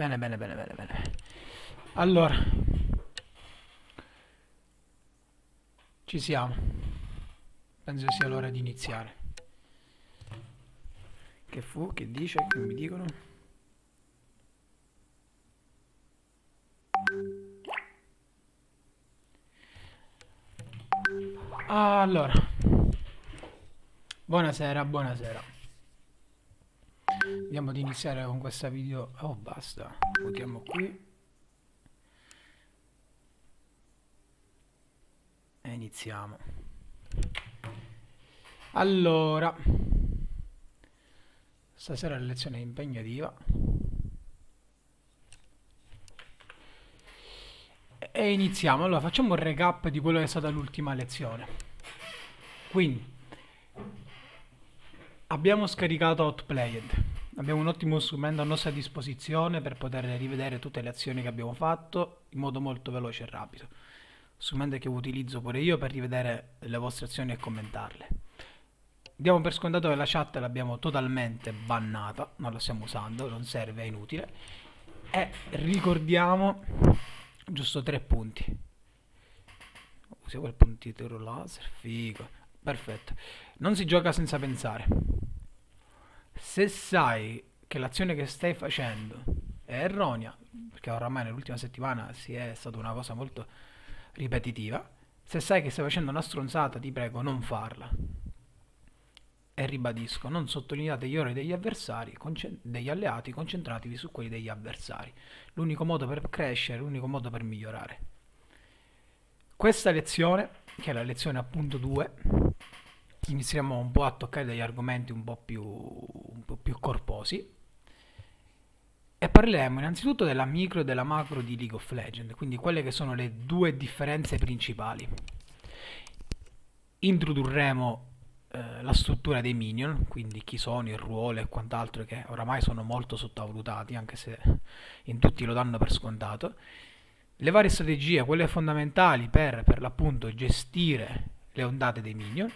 Bene, bene, bene, bene, bene. Allora. Ci siamo. Penso sia l'ora di iniziare. Che fu? Che dice? Che mi dicono? Allora. Buonasera, buonasera vediamo di iniziare con questa video. Oh, basta. Votiamo qui. E iniziamo. Allora, stasera la lezione è impegnativa. E iniziamo. Allora, facciamo un recap di quello che è stata l'ultima lezione. Quindi, abbiamo scaricato Outplayed Abbiamo un ottimo strumento a nostra disposizione per poter rivedere tutte le azioni che abbiamo fatto in modo molto veloce e rapido. Strumento che utilizzo pure io per rivedere le vostre azioni e commentarle. Diamo per scontato che la chat l'abbiamo totalmente bannata, non la stiamo usando, non serve, è inutile. E ricordiamo giusto tre punti. Usiamo il puntitore laser, figo. Perfetto. Non si gioca senza pensare se sai che l'azione che stai facendo è erronea, perché oramai nell'ultima settimana si è stata una cosa molto ripetitiva, se sai che stai facendo una stronzata ti prego non farla. E ribadisco, non sottolineate gli ore degli avversari, degli alleati, concentratevi su quelli degli avversari. L'unico modo per crescere, l'unico modo per migliorare. Questa lezione, che è la lezione appunto 2, iniziamo un po' a toccare degli argomenti un po' più, un po più corposi e parleremo innanzitutto della micro e della macro di League of Legends, quindi quelle che sono le due differenze principali. Introdurremo eh, la struttura dei minion, quindi chi sono, il ruolo e quant'altro che oramai sono molto sottovalutati, anche se in tutti lo danno per scontato. Le varie strategie, quelle fondamentali per per l'appunto gestire le ondate dei minion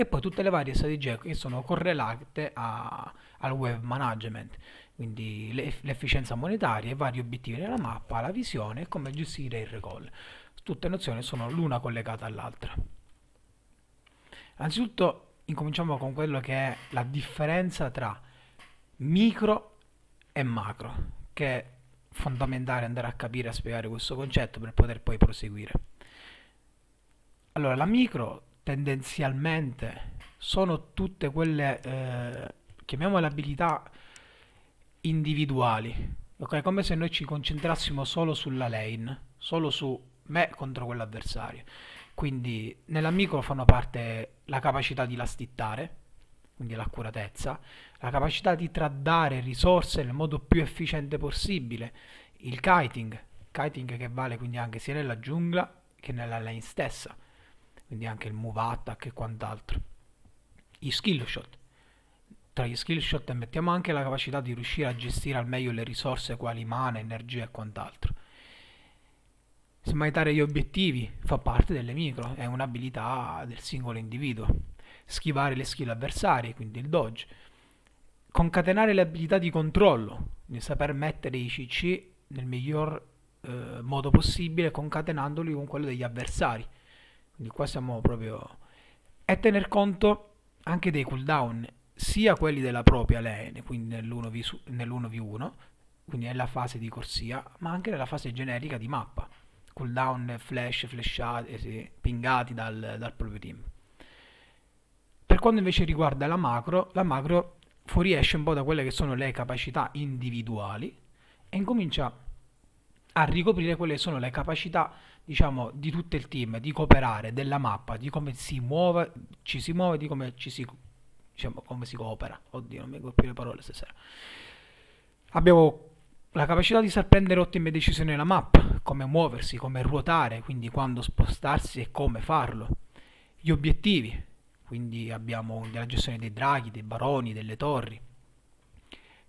e poi tutte le varie strategie che sono correlate a, al web management, quindi le, l'efficienza monetaria, i vari obiettivi della mappa, la visione e come gestire il recall. Tutte nozioni sono l'una collegata all'altra. Anzitutto incominciamo con quello che è la differenza tra micro e macro, che è fondamentale andare a capire e a spiegare questo concetto per poter poi proseguire. Allora, la micro tendenzialmente sono tutte quelle, eh, chiamiamole abilità individuali, ok? Come se noi ci concentrassimo solo sulla lane, solo su me contro quell'avversario. Quindi nell'amico fanno parte la capacità di lastittare, quindi l'accuratezza, la capacità di traddare risorse nel modo più efficiente possibile, il kiting, kiting che vale quindi anche sia nella giungla che nella lane stessa quindi anche il move attack e quant'altro. I skill shot. Tra gli skill shot mettiamo anche la capacità di riuscire a gestire al meglio le risorse quali mana, energia e quant'altro. Smaitare gli obiettivi fa parte delle micro, è un'abilità del singolo individuo. Schivare le skill avversarie, quindi il dodge. Concatenare le abilità di controllo, quindi saper mettere i CC nel miglior eh, modo possibile concatenandoli con quello degli avversari quindi qua siamo proprio... è tener conto anche dei cooldown, sia quelli della propria lane, quindi nell'1v1, quindi nella fase di corsia, ma anche nella fase generica di mappa. Cooldown, flash, flashati, pingati dal, dal proprio team. Per quanto invece riguarda la macro, la macro fuoriesce un po' da quelle che sono le capacità individuali e incomincia a ricoprire quelle che sono le capacità diciamo, di tutto il team, di cooperare, della mappa, di come si muove, ci si muove, di come ci si, diciamo, come si coopera. Oddio, non mi vengo più le parole stasera. Abbiamo la capacità di sorprendere ottime decisioni nella mappa, come muoversi, come ruotare, quindi quando spostarsi e come farlo. Gli obiettivi, quindi abbiamo della gestione dei draghi, dei baroni, delle torri.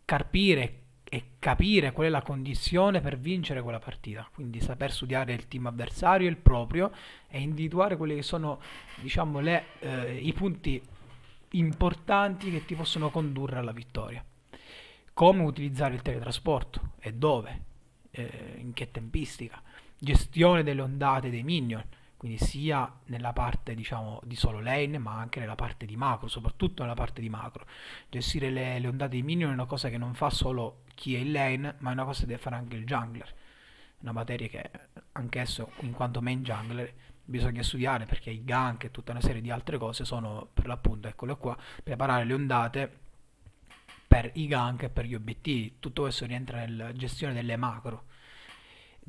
Carpire e capire qual è la condizione per vincere quella partita, quindi saper studiare il team avversario e il proprio e individuare quelli che sono diciamo, le, eh, i punti importanti che ti possono condurre alla vittoria. Come utilizzare il teletrasporto e dove, eh, in che tempistica, gestione delle ondate dei minion, quindi sia nella parte diciamo, di solo lane ma anche nella parte di macro, soprattutto nella parte di macro. Gestire le, le ondate di minion è una cosa che non fa solo chi è in lane, ma è una cosa che deve fare anche il jungler, una materia che anch'esso in quanto main jungler bisogna studiare perché i gank e tutta una serie di altre cose sono per l'appunto, eccole qua, preparare le ondate per i gank e per gli obiettivi, tutto questo rientra nella gestione delle macro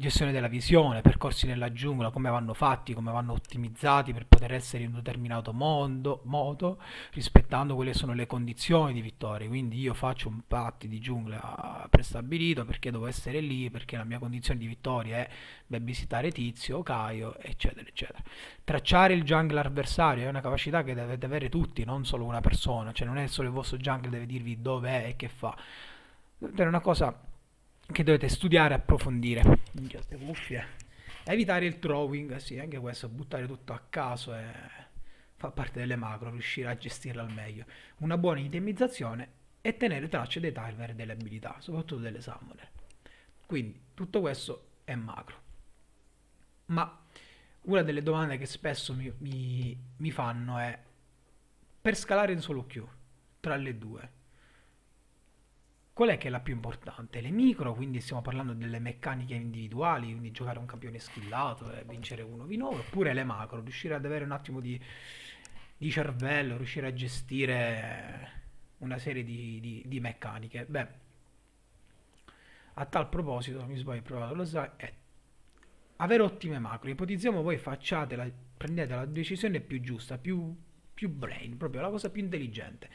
gestione della visione, percorsi nella giungla, come vanno fatti, come vanno ottimizzati per poter essere in un determinato mondo, modo, rispettando quelle che sono le condizioni di vittoria. Quindi io faccio un patto di giungla prestabilito perché devo essere lì, perché la mia condizione di vittoria è visitare Tizio, Caio, eccetera, eccetera. Tracciare il jungle avversario è una capacità che dovete avere tutti, non solo una persona, cioè non è solo il vostro jungle deve dirvi dove è e che fa. È una cosa che dovete studiare e approfondire. Minchiotte cuffie. Evitare il throwing, sì, anche questo, buttare tutto a caso è... fa parte delle macro, riuscire a gestirla al meglio. Una buona itemizzazione e tenere tracce dei timer e delle abilità, soprattutto delle summoner. Quindi tutto questo è macro. Ma una delle domande che spesso mi, mi, mi fanno è per scalare in solo Q tra le due Qual è che è la più importante? Le micro, quindi stiamo parlando delle meccaniche individuali, quindi giocare un campione schillato e vincere uno di 9 oppure le macro, riuscire ad avere un attimo di, di cervello, riuscire a gestire una serie di, di, di, meccaniche. Beh, a tal proposito, mi sbaglio, provato lo sai, è avere ottime macro. Ipotizziamo voi facciate la, prendete la decisione più giusta, più, più brain, proprio la cosa più intelligente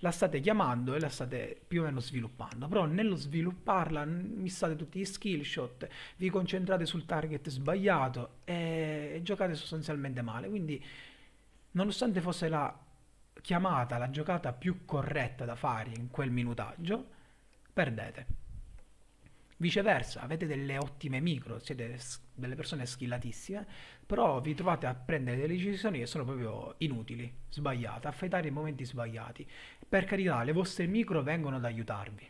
la state chiamando e la state più o meno sviluppando, però nello svilupparla missate tutti gli skill shot, vi concentrate sul target sbagliato e giocate sostanzialmente male, quindi nonostante fosse la chiamata, la giocata più corretta da fare in quel minutaggio, perdete. Viceversa, avete delle ottime micro, siete delle persone skillatissime, però vi trovate a prendere delle decisioni che sono proprio inutili, sbagliate, a fetare i momenti sbagliati. Per carità, le vostre micro vengono ad aiutarvi.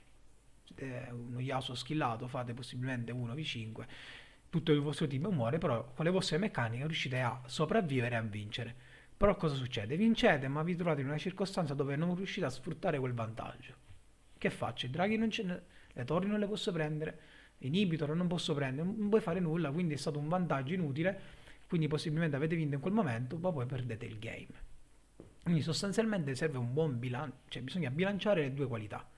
Siete uno Yasuo schillato, fate possibilmente 1v5, tutto il vostro team muore, però con le vostre meccaniche riuscite a sopravvivere e a vincere. Però cosa succede? Vincete, ma vi trovate in una circostanza dove non riuscite a sfruttare quel vantaggio. Che faccio? I draghi non ce ne... le torri non le posso prendere, inibitor non posso prendere, non puoi fare nulla, quindi è stato un vantaggio inutile, quindi possibilmente avete vinto in quel momento, ma poi perdete il game. Quindi sostanzialmente serve un buon bilancio, cioè bisogna bilanciare le due qualità.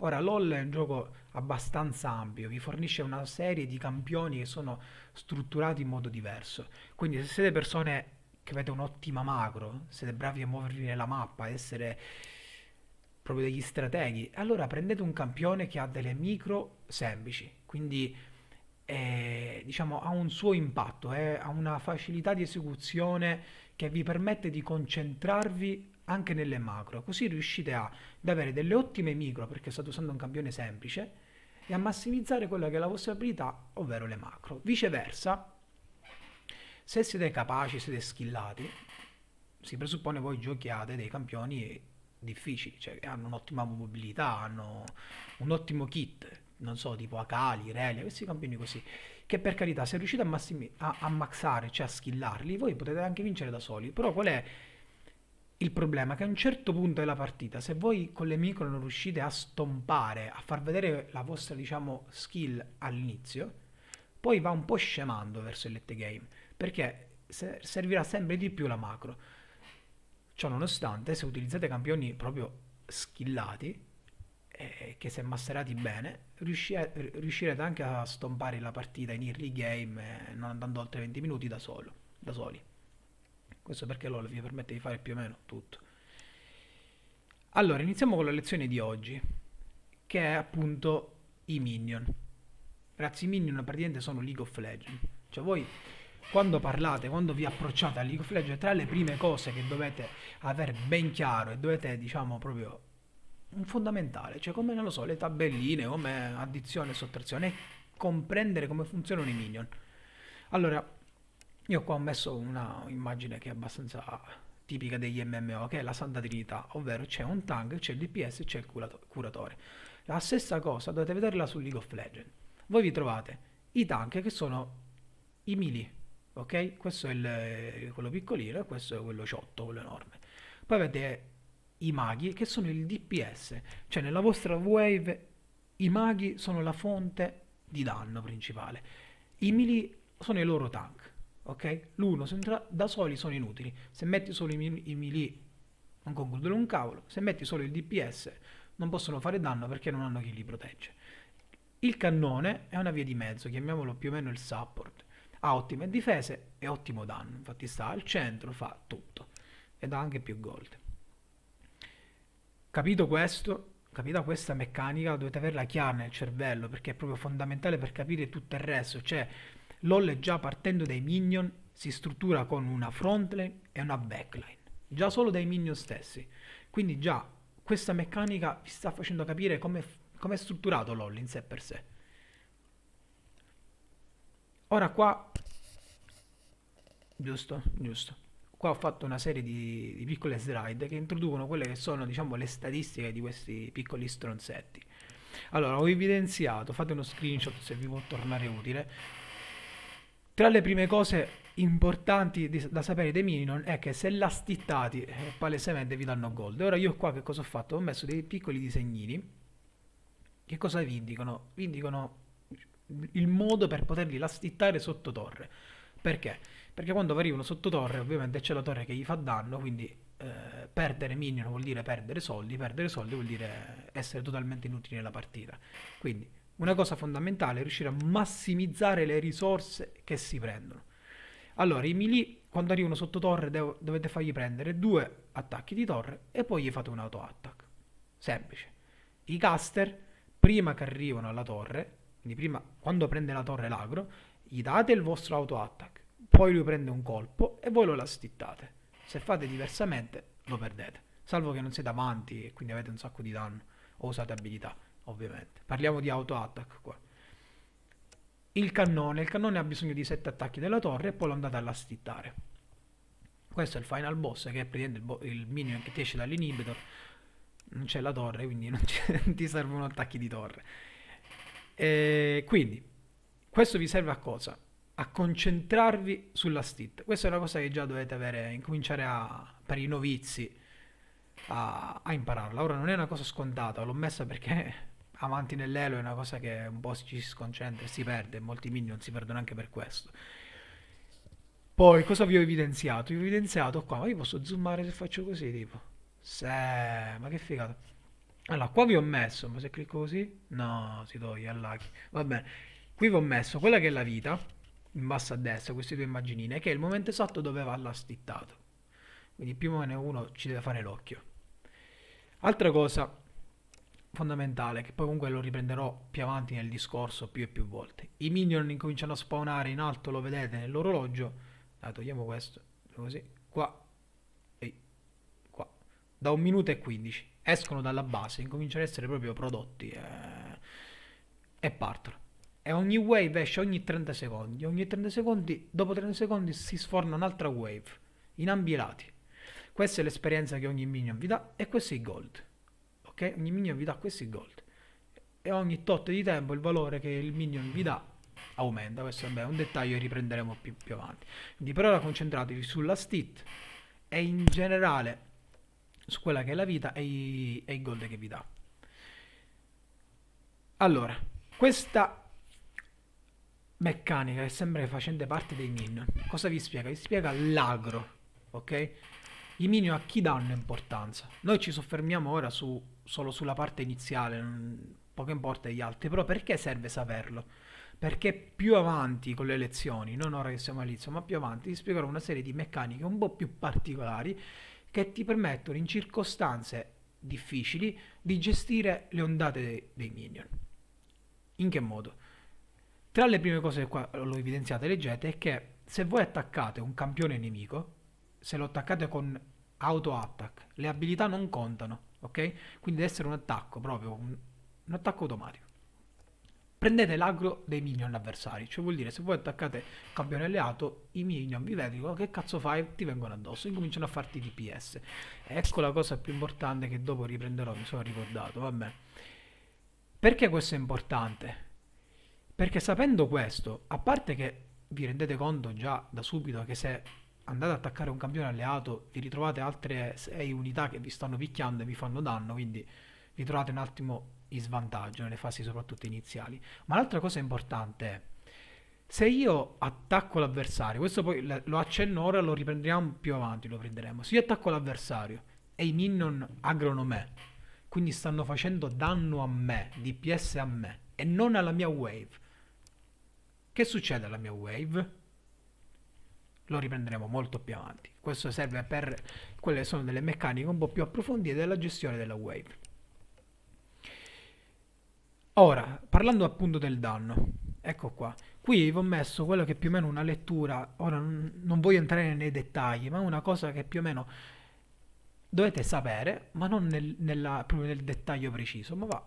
Ora, LOL è un gioco abbastanza ampio, vi fornisce una serie di campioni che sono strutturati in modo diverso. Quindi se siete persone che avete un'ottima macro, siete bravi a muovervi nella mappa, essere proprio degli strateghi, allora prendete un campione che ha delle micro semplici, quindi eh, diciamo, ha un suo impatto, eh, ha una facilità di esecuzione che vi permette di concentrarvi anche nelle macro, così riuscite a, ad avere delle ottime micro, perché state usando un campione semplice, e a massimizzare quella che è la vostra abilità, ovvero le macro. Viceversa, se siete capaci, siete skillati, si presuppone voi giochiate dei campioni difficili, cioè hanno un'ottima mobilità, hanno un ottimo kit, non so, tipo Akali, Relia, questi campioni così che per carità se riuscite a, massimi- a, a maxare, cioè a skillarli, voi potete anche vincere da soli, però qual è il problema? Che a un certo punto della partita, se voi con le micro non riuscite a stompare, a far vedere la vostra, diciamo, skill all'inizio, poi va un po' scemando verso il late game, perché se- servirà sempre di più la macro. Ciò nonostante, se utilizzate campioni proprio skillati, eh, che se masserati bene riuscirete anche a stompare la partita in early game eh, non andando oltre 20 minuti da, solo, da soli. Questo perché LOL vi permette di fare più o meno tutto. Allora, iniziamo con la lezione di oggi, che è appunto i minion. Ragazzi, i minion praticamente sono League of Legends. Cioè voi quando parlate, quando vi approcciate a League of Legends, tra le prime cose che dovete avere ben chiaro e dovete, diciamo, proprio fondamentale, cioè come, non lo so, le tabelline, come addizione e sottrazione, e comprendere come funzionano i minion. Allora, io qua ho messo una immagine che è abbastanza tipica degli MMO, che è la Santa Trinità, ovvero c'è un tank, c'è il DPS e c'è il curatore. La stessa cosa dovete vederla su League of Legends. Voi vi trovate i tank che sono i mili, ok? Questo è il, quello piccolino e questo è quello ciotto, quello enorme. Poi avete i maghi che sono il DPS, cioè nella vostra wave i maghi sono la fonte di danno principale, i melee sono i loro tank, ok? L'uno da soli sono inutili, se metti solo i, i melee non concludono un cavolo, se metti solo il DPS non possono fare danno perché non hanno chi li protegge. Il cannone è una via di mezzo, chiamiamolo più o meno il support, ha ottime difese e ottimo danno, infatti sta al centro, fa tutto ed ha anche più gold. Capito questo, capita questa meccanica, dovete averla chiara nel cervello perché è proprio fondamentale per capire tutto il resto. Cioè, LOL già partendo dai minion si struttura con una frontline e una backline, già solo dai minion stessi. Quindi già questa meccanica vi sta facendo capire come, come è strutturato LOL in sé per sé. Ora qua... Giusto, giusto qua ho fatto una serie di, di, piccole slide che introducono quelle che sono diciamo, le statistiche di questi piccoli stronzetti. Allora, ho evidenziato, fate uno screenshot se vi può tornare utile. Tra le prime cose importanti di, da sapere dei Minion è che se l'astittati eh, palesemente vi danno gold. Ora io qua che cosa ho fatto? Ho messo dei piccoli disegnini. Che cosa vi indicano? Vi indicano il modo per poterli lastittare sotto torre. Perché? Perché quando arrivano sotto torre, ovviamente c'è la torre che gli fa danno, quindi eh, perdere minion vuol dire perdere soldi, perdere soldi vuol dire essere totalmente inutili nella partita. Quindi una cosa fondamentale è riuscire a massimizzare le risorse che si prendono. Allora, i melee, quando arrivano sotto torre, devo, dovete fargli prendere due attacchi di torre e poi gli fate un auto attack. Semplice. I caster, prima che arrivano alla torre, quindi prima, quando prende la torre l'agro, gli date il vostro auto attack poi lui prende un colpo e voi lo lastittate. Se fate diversamente lo perdete, salvo che non siete avanti e quindi avete un sacco di danno o usate abilità, ovviamente. Parliamo di auto attack qua. Il cannone, il cannone ha bisogno di 7 attacchi della torre e poi lo andate a lastittare. Questo è il final boss che è praticamente il, bo- il minion che ti esce dall'inhibitor. Non c'è la torre, quindi non, non ti servono attacchi di torre. E quindi questo vi serve a cosa? a concentrarvi sulla STIT. Questa è una cosa che già dovete avere, incominciare a, per i novizi a, a impararla. Ora non è una cosa scontata, l'ho messa perché avanti nell'elo è una cosa che un po' ci si sconcentra e si perde, molti minion si perdono anche per questo. Poi cosa vi ho evidenziato? Vi ho evidenziato qua, ma io posso zoomare se faccio così, tipo. Se, ma che figata. Allora, qua vi ho messo, ma se clicco così? No, si toglie, allaghi. Va bene. Qui vi ho messo quella che è la vita, in basso a destra, queste due immaginine, che è il momento esatto dove va l'astittato. Quindi più o meno uno ci deve fare l'occhio. Altra cosa fondamentale, che poi comunque lo riprenderò più avanti nel discorso più e più volte. I minion incominciano a spawnare in alto, lo vedete nell'orologio. Ah, togliamo questo, così, qua e qua. Da un minuto e 15 escono dalla base, incominciano ad essere proprio prodotti eh, e partono e ogni wave esce ogni 30 secondi. Ogni 30 secondi, dopo 30 secondi si sforna un'altra wave, in ambi i lati. Questa è l'esperienza che ogni minion vi dà e questo è il gold. Ok? Ogni minion vi dà questo è il gold. E ogni tot di tempo il valore che il minion vi dà aumenta. Questo vabbè, è un dettaglio che riprenderemo più, più avanti. Quindi per ora concentratevi sulla stit e in generale su quella che è la vita e, i, e il gold che vi dà. Allora, questa meccanica è sempre facendo parte dei minion. Cosa vi spiega? Vi spiega l'agro, ok? I minion a chi danno importanza? Noi ci soffermiamo ora su, solo sulla parte iniziale, non, poco importa gli altri, però perché serve saperlo? Perché più avanti con le lezioni, non ora che siamo all'inizio, ma più avanti vi spiegherò una serie di meccaniche un po' più particolari che ti permettono in circostanze difficili di gestire le ondate dei, dei minion. In che modo? Tra le prime cose che qua l'ho evidenziata leggete è che se voi attaccate un campione nemico, se lo attaccate con auto attack, le abilità non contano, ok? Quindi deve essere un attacco proprio, un, un attacco automatico. Prendete l'aggro dei minion avversari, cioè vuol dire se voi attaccate il campione alleato, i minion vi vedono oh, che cazzo fai, ti vengono addosso, incominciano a farti DPS. Ecco la cosa più importante che dopo riprenderò, mi sono ricordato, vabbè. Perché questo è importante? Perché sapendo questo, a parte che vi rendete conto già da subito che se andate ad attaccare un campione alleato vi ritrovate altre 6 unità che vi stanno picchiando e vi fanno danno, quindi vi trovate un attimo in svantaggio nelle fasi soprattutto iniziali. Ma l'altra cosa importante è se io attacco l'avversario, questo poi lo accenno ora, lo riprendiamo più avanti, lo prenderemo. Se io attacco l'avversario e i Minion aggrono me, quindi stanno facendo danno a me, DPS a me e non alla mia wave, che succede alla mia wave? Lo riprenderemo molto più avanti. Questo serve per quelle che sono delle meccaniche un po' più approfondite della gestione della wave. Ora, parlando appunto del danno, ecco qua. Qui vi ho messo quello che è più o meno una lettura, ora non voglio entrare nei dettagli, ma una cosa che più o meno dovete sapere, ma non nel, nella, proprio nel dettaglio preciso, ma va,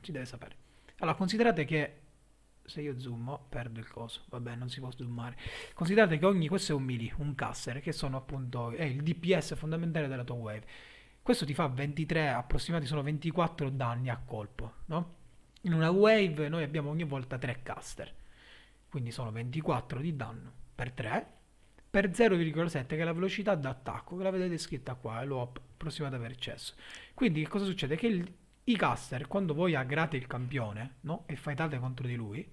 si deve sapere. Allora, considerate che se io zoomo perdo il coso vabbè non si può zoomare considerate che ogni questo è un mili un caster che sono appunto è il dps fondamentale della tua wave questo ti fa 23 approssimati sono 24 danni a colpo no? in una wave noi abbiamo ogni volta 3 caster quindi sono 24 di danno per 3 per 0,7 che è la velocità d'attacco che la vedete scritta qua e l'ho approssimata per eccesso quindi che cosa succede che il i caster, quando voi aggrate il campione no? e fightate contro di lui,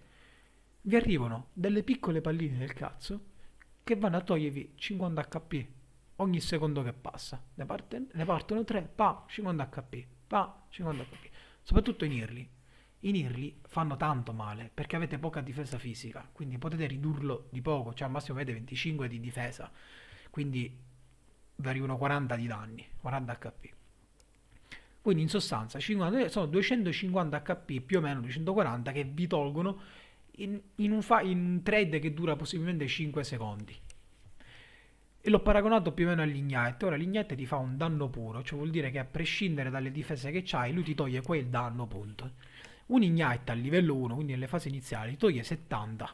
vi arrivano delle piccole palline del cazzo che vanno a togliervi 50 HP ogni secondo che passa. Ne, parte, ne partono 3, pa, 50 HP, pa, 50 HP. Soprattutto in Irli. In Irli fanno tanto male perché avete poca difesa fisica, quindi potete ridurlo di poco, cioè al massimo avete 25 di difesa, quindi vi arrivano 40 di danni, 40 HP. Quindi in sostanza 50, sono 250 HP più o meno 240 che vi tolgono in, in, un, fa, in un thread che dura possibilmente 5 secondi. E l'ho paragonato più o meno all'ignite. Ora l'ignite ti fa un danno puro, cioè vuol dire che a prescindere dalle difese che hai, lui ti toglie quel danno, punto. Un ignite a livello 1, quindi nelle fasi iniziali, toglie 70.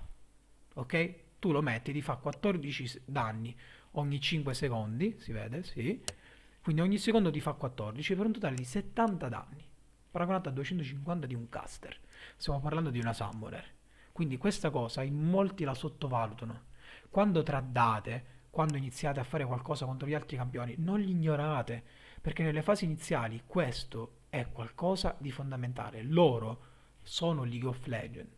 Ok? Tu lo metti, ti fa 14 danni ogni 5 secondi, si vede, sì. Quindi ogni secondo ti fa 14 per un totale di 70 danni, paragonato a 250 di un caster. Stiamo parlando di una summoner. Quindi questa cosa in molti la sottovalutano. Quando traddate, quando iniziate a fare qualcosa contro gli altri campioni, non li ignorate, perché nelle fasi iniziali questo è qualcosa di fondamentale. Loro sono League of Legends.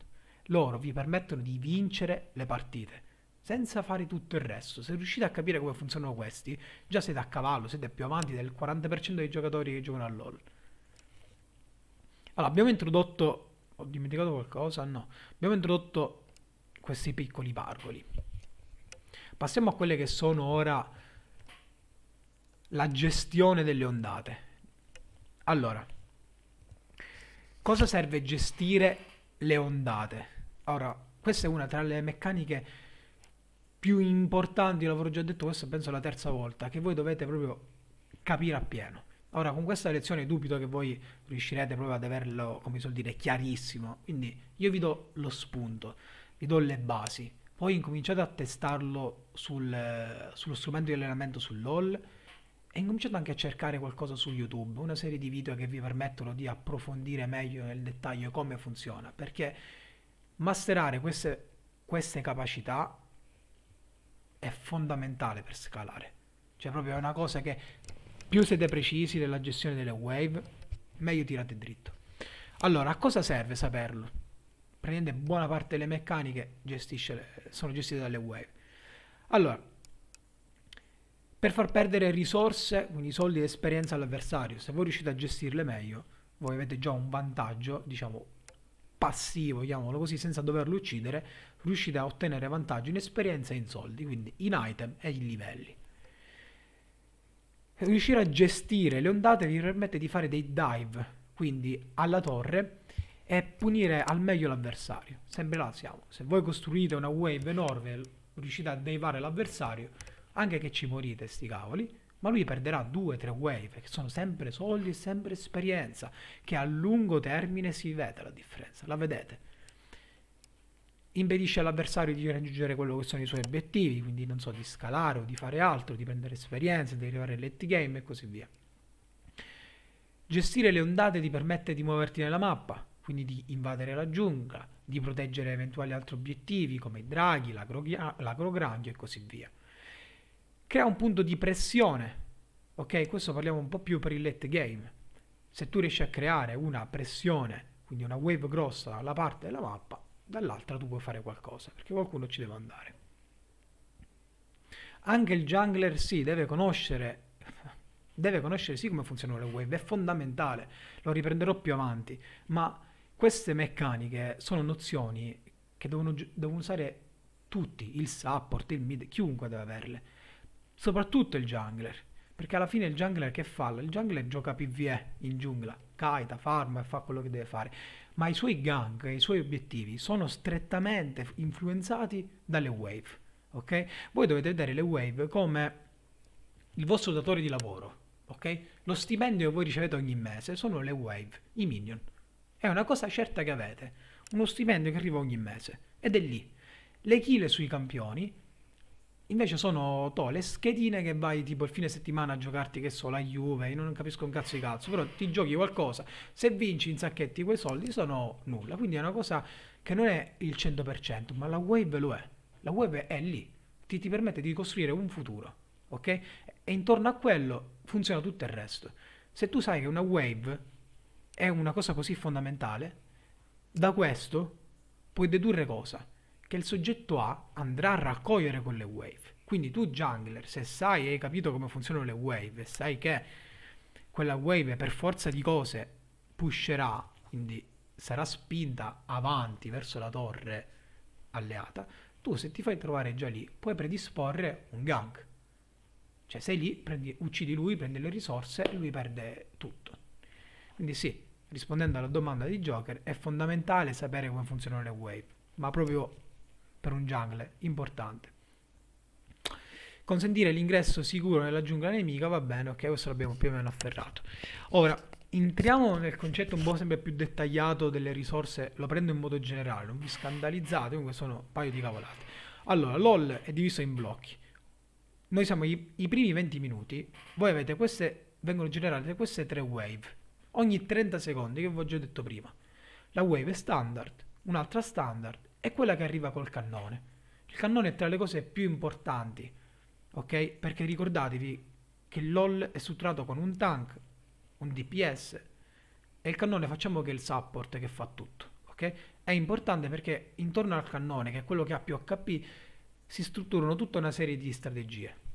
Loro vi permettono di vincere le partite senza fare tutto il resto. Se riuscite a capire come funzionano questi, già siete a cavallo, siete più avanti del 40% dei giocatori che giocano a LoL. Allora, abbiamo introdotto... Ho dimenticato qualcosa? No. Abbiamo introdotto questi piccoli pargoli. Passiamo a quelle che sono ora la gestione delle ondate. Allora, cosa serve gestire le ondate? Allora, questa è una tra le meccaniche più importanti, l'avrò già detto questo penso la terza volta, che voi dovete proprio capire appieno. Ora con questa lezione dubito che voi riuscirete proprio ad averlo, come si vuol dire, chiarissimo, quindi io vi do lo spunto, vi do le basi, poi incominciate a testarlo sul, sullo strumento di allenamento sull'all e incominciate anche a cercare qualcosa su YouTube, una serie di video che vi permettono di approfondire meglio nel dettaglio come funziona, perché masterare queste, queste capacità è fondamentale per scalare. Cioè proprio è una cosa che più siete precisi nella gestione delle wave, meglio tirate dritto. Allora, a cosa serve saperlo? Prendendo buona parte delle meccaniche le, sono gestite dalle wave. Allora, per far perdere risorse, quindi soldi ed esperienza all'avversario, se voi riuscite a gestirle meglio, voi avete già un vantaggio, diciamo, passivo, chiamiamolo così, senza doverlo uccidere, riuscite a ottenere vantaggio in esperienza e in soldi, quindi in item e in livelli. Riuscire a gestire le ondate vi permette di fare dei dive, quindi alla torre, e punire al meglio l'avversario. Sempre là siamo. Se voi costruite una wave enorme, riuscite a divare l'avversario, anche che ci morite, sti cavoli, ma lui perderà 2-3 wave che sono sempre soldi e sempre esperienza che a lungo termine si vede la differenza, la vedete impedisce all'avversario di raggiungere quello che sono i suoi obiettivi quindi non so, di scalare o di fare altro di prendere esperienza, di arrivare al all'et game e così via gestire le ondate ti permette di muoverti nella mappa quindi di invadere la giungla di proteggere eventuali altri obiettivi come i draghi, l'agrogragno e così via crea un punto di pressione. Ok, questo parliamo un po' più per il late game. Se tu riesci a creare una pressione, quindi una wave grossa dalla parte della mappa, dall'altra tu puoi fare qualcosa, perché qualcuno ci deve andare. Anche il jungler sì, deve conoscere deve conoscere sì come funzionano le wave, è fondamentale, lo riprenderò più avanti, ma queste meccaniche sono nozioni che devono, devono usare tutti, il support, il mid, chiunque deve averle soprattutto il jungler, perché alla fine il jungler che fa? Il jungler gioca PvE in giungla, kaita, farma e fa quello che deve fare, ma i suoi gank, i suoi obiettivi sono strettamente influenzati dalle wave, ok? Voi dovete vedere le wave come il vostro datore di lavoro, ok? Lo stipendio che voi ricevete ogni mese sono le wave, i minion. È una cosa certa che avete, uno stipendio che arriva ogni mese ed è lì. Le kill sui campioni Invece sono to, le schedine che vai tipo il fine settimana a giocarti, che so, la Juve, io non capisco un cazzo di cazzo, però ti giochi qualcosa, se vinci in sacchetti quei soldi sono nulla, quindi è una cosa che non è il 100%, ma la wave lo è, la wave è lì, ti, ti permette di costruire un futuro, ok? E intorno a quello funziona tutto il resto. Se tu sai che una wave è una cosa così fondamentale, da questo puoi dedurre cosa? Che il soggetto A andrà a raccogliere quelle wave quindi tu jungler, se sai e hai capito come funzionano le wave, e sai che quella wave per forza di cose pusherà, quindi sarà spinta avanti verso la torre alleata, tu se ti fai trovare già lì puoi predisporre un gank. Cioè sei lì, prendi, uccidi lui, prendi le risorse e lui perde tutto. Quindi sì, rispondendo alla domanda di Joker, è fondamentale sapere come funzionano le wave, ma proprio per un jungler, importante consentire l'ingresso sicuro nella giungla nemica, va bene, ok, questo l'abbiamo più o meno afferrato. Ora, entriamo nel concetto un po' sempre più dettagliato delle risorse, lo prendo in modo generale, non vi scandalizzate, comunque sono un paio di cavolate. Allora, LOL è diviso in blocchi. Noi siamo i, i primi 20 minuti, voi avete queste, vengono generate queste tre wave, ogni 30 secondi, che vi ho già detto prima. La wave è standard, un'altra standard, è quella che arriva col cannone. Il cannone è tra le cose più importanti ok? Perché ricordatevi che LOL è strutturato con un tank, un DPS e il cannone facciamo che è il support che fa tutto, ok? È importante perché intorno al cannone, che è quello che ha più HP, si strutturano tutta una serie di strategie.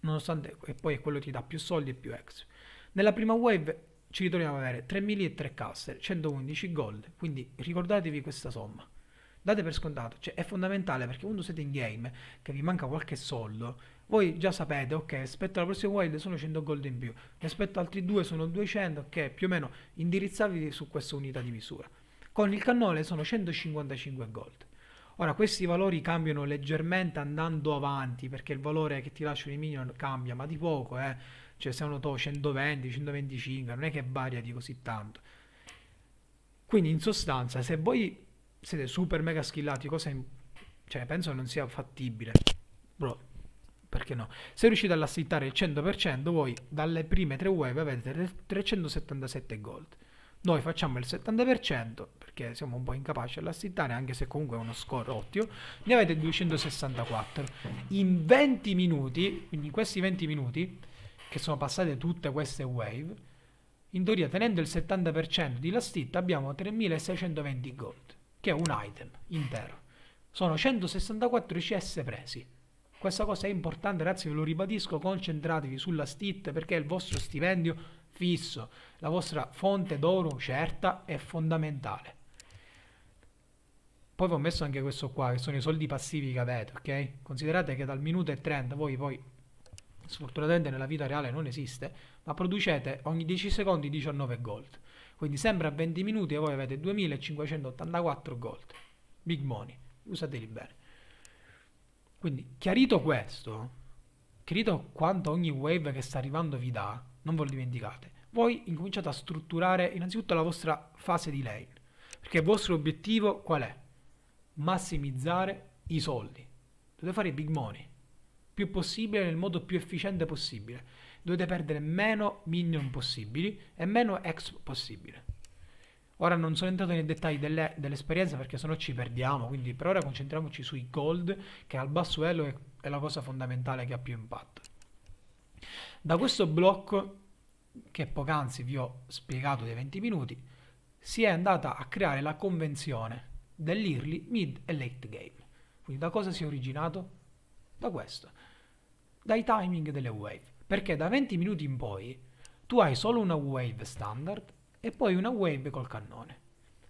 Nonostante, e poi è quello che ti dà più soldi e più ex. Nella prima wave ci ritroviamo ad avere 3.000 e 3 caster, 111 gold, quindi ricordatevi questa somma date per scontato, cioè è fondamentale perché quando siete in game, che vi manca qualche soldo, voi già sapete, ok, aspetto la prossima wild sono 100 gold in più, ne aspetto altri due sono 200, ok, più o meno indirizzavi su questa unità di misura. Con il cannone sono 155 gold. Ora, questi valori cambiano leggermente andando avanti, perché il valore che ti lascio i minion cambia, ma di poco, eh. Cioè, se uno to 120, 125, non è che varia di così tanto. Quindi, in sostanza, se voi siete super mega skillati, cosa in... cioè, penso non sia fattibile. Bro, perché no? Se riuscite ad allassitare il 100%, voi dalle prime tre wave avete 377 gold. Noi facciamo il 70% perché siamo un po' incapaci all'assitare, anche se comunque è uno score ottimo. Ne avete 264. In 20 minuti, quindi in questi 20 minuti, che sono passate tutte queste wave, in teoria tenendo il 70% di lastita abbiamo 3620 gold che è un item intero. Sono 164 CS presi. Questa cosa è importante, ragazzi, ve lo ribadisco, concentratevi sulla STIT perché il vostro stipendio fisso, la vostra fonte d'oro certa è fondamentale. Poi vi ho messo anche questo qua, che sono i soldi passivi che avete, ok? Considerate che dal minuto e 30 voi poi, sfortunatamente nella vita reale non esiste, ma producete ogni 10 secondi 19 gold. Quindi sempre a 20 minuti e voi avete 2584 gold. Big money, usateli bene. Quindi chiarito questo, chiarito quanto ogni wave che sta arrivando vi dà, non ve lo dimenticate. Voi incominciate a strutturare innanzitutto la vostra fase di lane, perché il vostro obiettivo qual è? Massimizzare i soldi. Dovete fare i big money, più possibile nel modo più efficiente possibile dovete perdere meno minion possibili e meno ex possibile. Ora non sono entrato nei dettagli delle, dell'esperienza perché sennò ci perdiamo, quindi per ora concentriamoci sui gold che al basso elo è, è la cosa fondamentale che ha più impatto. Da questo blocco che poc'anzi vi ho spiegato dei 20 minuti, si è andata a creare la convenzione dell'early, mid e late game. Quindi da cosa si è originato? Da questo, dai timing delle wave. Perché da 20 minuti in poi tu hai solo una wave standard e poi una wave col cannone.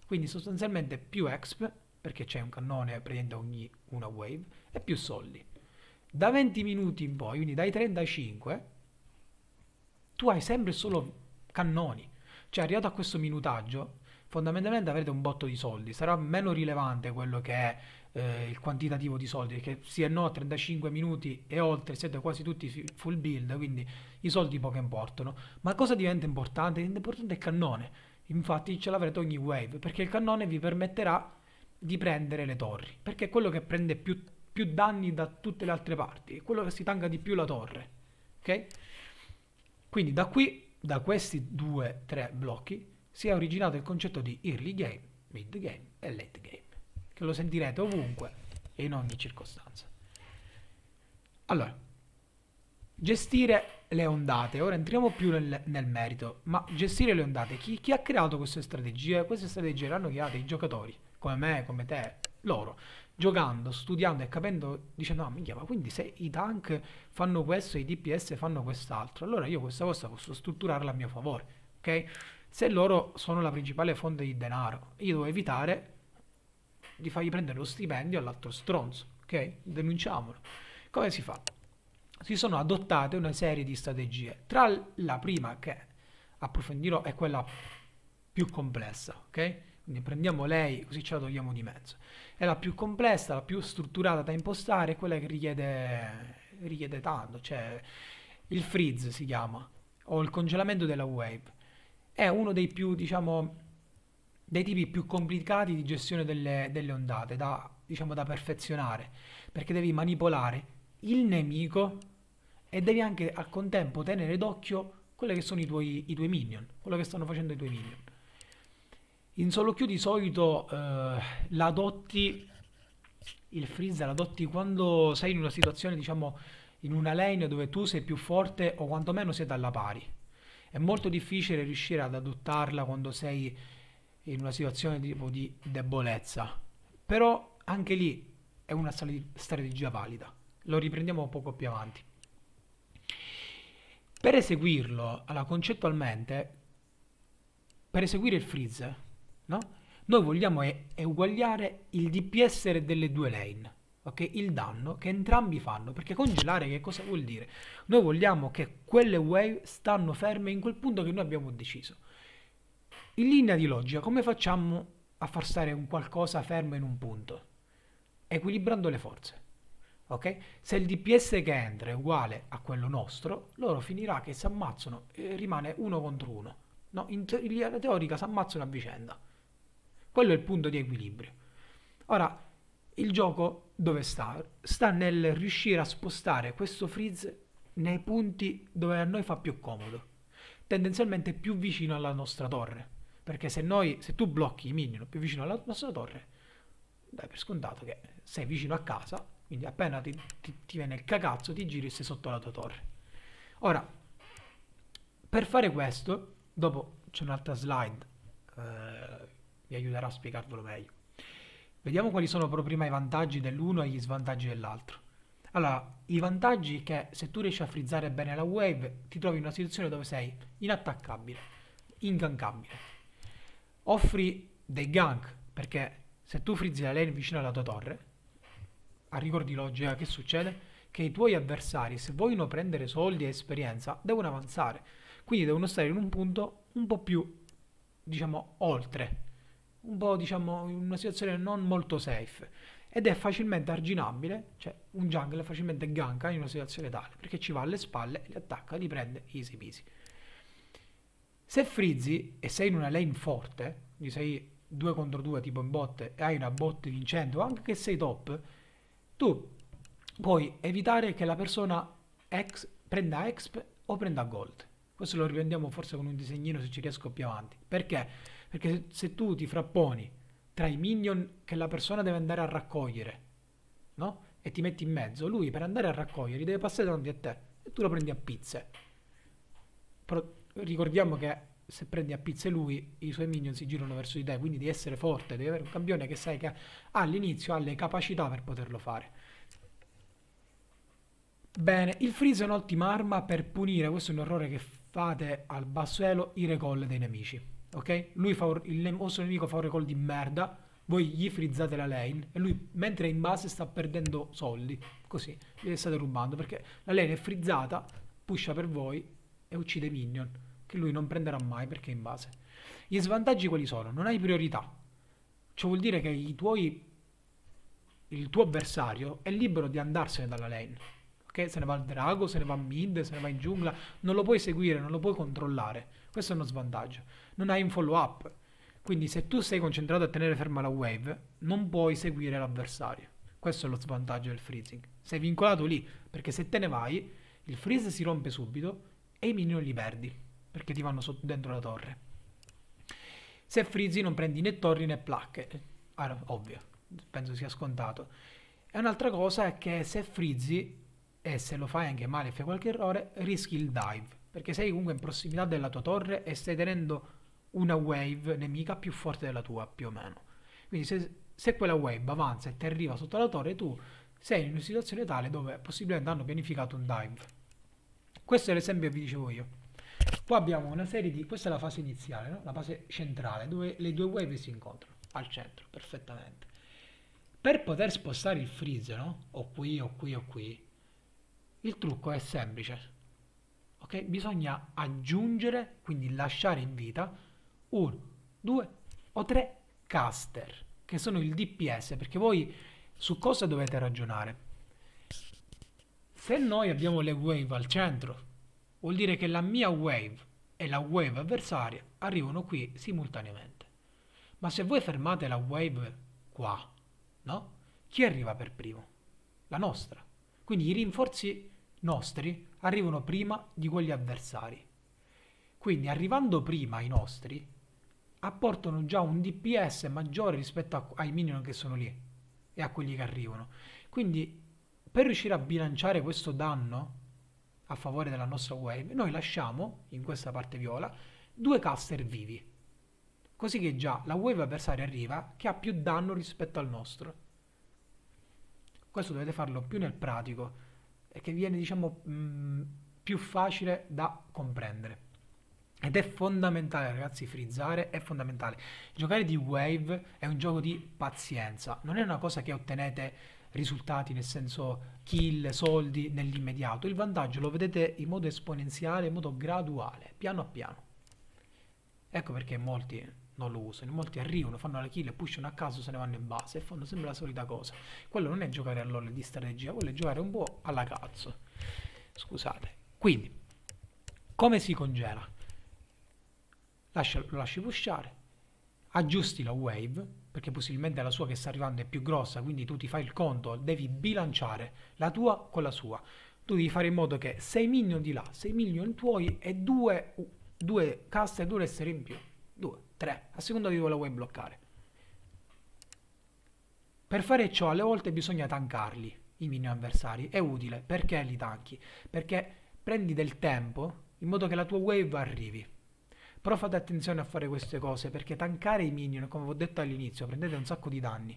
Quindi sostanzialmente più exp, perché c'è un cannone praticamente ogni una wave, e più soldi. Da 20 minuti in poi, quindi dai 35, tu hai sempre solo cannoni. Cioè arrivato a questo minutaggio, fondamentalmente avrete un botto di soldi. Sarà meno rilevante quello che è eh, il quantitativo di soldi, che sì e no a 35 minuti e oltre siete quasi tutti full build, quindi i soldi poco importano. Ma cosa diventa importante? Diventa importante il cannone, infatti ce l'avrete ogni wave, perché il cannone vi permetterà di prendere le torri, perché è quello che prende più, più danni da tutte le altre parti, è quello che si tanga di più la torre, ok? Quindi da qui, da questi due, tre blocchi, si è originato il concetto di early game, mid game e late game che lo sentirete ovunque e in ogni circostanza. Allora, gestire le ondate. Ora entriamo più nel, nel merito, ma gestire le ondate. Chi, chi, ha creato queste strategie? Queste strategie le hanno create i giocatori, come me, come te, loro. Giocando, studiando e capendo, dicendo, no, ah, minchia, ma quindi se i tank fanno questo e i DPS fanno quest'altro, allora io questa cosa posso strutturarla a mio favore, ok? Se loro sono la principale fonte di denaro, io devo evitare di fargli prendere lo stipendio all'altro stronzo, ok? Denunciamolo. Come si fa? Si sono adottate una serie di strategie. Tra la prima che approfondirò è quella più complessa, ok? Quindi prendiamo lei così ce la togliamo di mezzo. È la più complessa, la più strutturata da impostare, quella che richiede, richiede tanto, cioè il freeze si chiama, o il congelamento della wave. È uno dei più, diciamo, dei tipi più complicati di gestione delle, delle ondate, da, diciamo, da perfezionare, perché devi manipolare il nemico e devi anche al contempo tenere d'occhio quelli che sono i tuoi, i tuoi minion, quello che stanno facendo i tuoi minion. In solo Q di solito eh, la dotti, il freezer la dotti quando sei in una situazione, diciamo, in una lane dove tu sei più forte o quantomeno siete alla pari. È molto difficile riuscire ad adottarla quando sei in una situazione tipo di debolezza. Però anche lì è una strategia valida. Lo riprendiamo poco più avanti. Per eseguirlo, allora, concettualmente, per eseguire il freeze, no? noi vogliamo e- uguagliare il DPS delle due lane, okay? il danno che entrambi fanno, perché congelare che cosa vuol dire? Noi vogliamo che quelle wave stanno ferme in quel punto che noi abbiamo deciso. In linea di logica, come facciamo a far stare un qualcosa fermo in un punto? Equilibrando le forze. Ok? Se il DPS che entra è uguale a quello nostro, loro finirà che si ammazzano e rimane uno contro uno. No, in teoria teorica si ammazzano a vicenda. Quello è il punto di equilibrio. Ora, il gioco dove sta? Sta nel riuscire a spostare questo freeze nei punti dove a noi fa più comodo, tendenzialmente più vicino alla nostra torre. Perché se, noi, se tu blocchi i minion più vicino alla nostra torre, dai per scontato che sei vicino a casa, quindi appena ti, ti, ti viene il cagazzo ti giri e sei sotto la tua torre. Ora, per fare questo, dopo c'è un'altra slide, eh, vi aiuterà a spiegarvelo meglio. Vediamo quali sono proprio prima i vantaggi dell'uno e gli svantaggi dell'altro. Allora, i vantaggi è che se tu riesci a frizzare bene la wave, ti trovi in una situazione dove sei inattaccabile, ingancabile offri dei gank, perché se tu frizzi la lane vicino alla tua torre, a ricordi di logica che succede? Che i tuoi avversari, se vogliono prendere soldi e esperienza, devono avanzare. Quindi devono stare in un punto un po' più, diciamo, oltre. Un po', diciamo, in una situazione non molto safe. Ed è facilmente arginabile, cioè un jungle facilmente ganka in una situazione tale, perché ci va alle spalle, li attacca, li prende easy peasy. Se frizzi e sei in una lane forte, quindi sei 2 contro 2 tipo in botte e hai una botte vincente o anche che sei top, tu puoi evitare che la persona ex prenda exp o prenda gold. Questo lo riprendiamo forse con un disegnino se ci riesco più avanti. Perché? Perché se tu ti frapponi tra i minion che la persona deve andare a raccogliere, no? E ti metti in mezzo, lui per andare a raccogliere deve passare davanti a te e tu lo prendi a pizze. Pro ricordiamo che se prendi a pizze lui, i suoi minion si girano verso di te, quindi devi essere forte, devi avere un campione che sai che all'inizio ha le capacità per poterlo fare. Bene, il freeze è un'ottima arma per punire, questo è un errore che fate al bassuelo, i recall dei nemici, ok? Lui fa un, il vostro nemico fa un recall di merda, voi gli frizzate la lane e lui mentre è in base sta perdendo soldi, così, glieli state rubando, perché la lane è frizzata, pusha per voi e uccide Minion, che lui non prenderà mai perché è in base. Gli svantaggi quali sono? Non hai priorità. Ciò vuol dire che tuoi, il tuo avversario è libero di andarsene dalla lane. Ok? Se ne va al drago, se ne va a mid, se ne va in giungla. Non lo puoi seguire, non lo puoi controllare. Questo è uno svantaggio. Non hai un follow up. Quindi se tu sei concentrato a tenere ferma la wave, non puoi seguire l'avversario. Questo è lo svantaggio del freezing. Sei vincolato lì, perché se te ne vai, il freeze si rompe subito e i minion li perdi, perché ti vanno sotto, dentro la torre. Se frizzi non prendi né torri né placche, ah, ovvio, penso sia scontato. E un'altra cosa è che se frizzi, e se lo fai anche male e fai qualche errore, rischi il dive, perché sei comunque in prossimità della tua torre e stai tenendo una wave nemica più forte della tua, più o meno. Quindi se, se quella wave avanza e ti arriva sotto la torre, tu sei in una situazione tale dove possibilmente hanno pianificato un dive. Questo è l'esempio che vi dicevo io. Poi abbiamo una serie di... questa è la fase iniziale, no? la fase centrale, dove le due wave si incontrano, al centro, perfettamente. Per poter spostare il freeze, no? o qui, o qui, o qui, il trucco è semplice. Okay? Bisogna aggiungere, quindi lasciare in vita, uno, due o tre caster, che sono il DPS, perché voi su cosa dovete ragionare? se noi abbiamo le wave al centro, vuol dire che la mia wave e la wave avversaria arrivano qui simultaneamente. Ma se voi fermate la wave qua, no? Chi arriva per primo? La nostra. Quindi i rinforzi nostri arrivano prima di quelli avversari. Quindi arrivando prima i nostri, apportano già un DPS maggiore rispetto ai minion che sono lì e a quelli che arrivano. Quindi per riuscire a bilanciare questo danno a favore della nostra wave, noi lasciamo in questa parte viola due caster vivi. Così che già la wave avversaria arriva che ha più danno rispetto al nostro. Questo dovete farlo più nel pratico, e che viene diciamo mh, mm, più facile da comprendere. Ed è fondamentale, ragazzi, frizzare è fondamentale. Giocare di wave è un gioco di pazienza, non è una cosa che ottenete risultati, nel senso kill, soldi nell'immediato. Il vantaggio lo vedete in modo esponenziale, in modo graduale, piano a piano. Ecco perché molti non lo usano, molti arrivano, fanno la kill, pushano a caso, se ne vanno in base e fanno sempre la solita cosa. Quello non è giocare all'ole di strategia, quello è giocare un po' alla cazzo. Scusate. Quindi, come si congela? Lascia, lo lasci pushare, aggiusti la wave, perché possibilmente la sua che sta arrivando è più grossa, quindi tu ti fai il conto, devi bilanciare la tua con la sua. Tu devi fare in modo che 6 milioni di là, 6 milioni tuoi e 2, uh, 2 casse, 2 essere in più, 2, 3, a seconda di dove la vuoi bloccare. Per fare ciò alle volte bisogna tankarli, i minion avversari, è utile, perché li tanchi? Perché prendi del tempo in modo che la tua wave arrivi. Però fate attenzione a fare queste cose perché tankare i minion, come vi ho detto all'inizio, prendete un sacco di danni.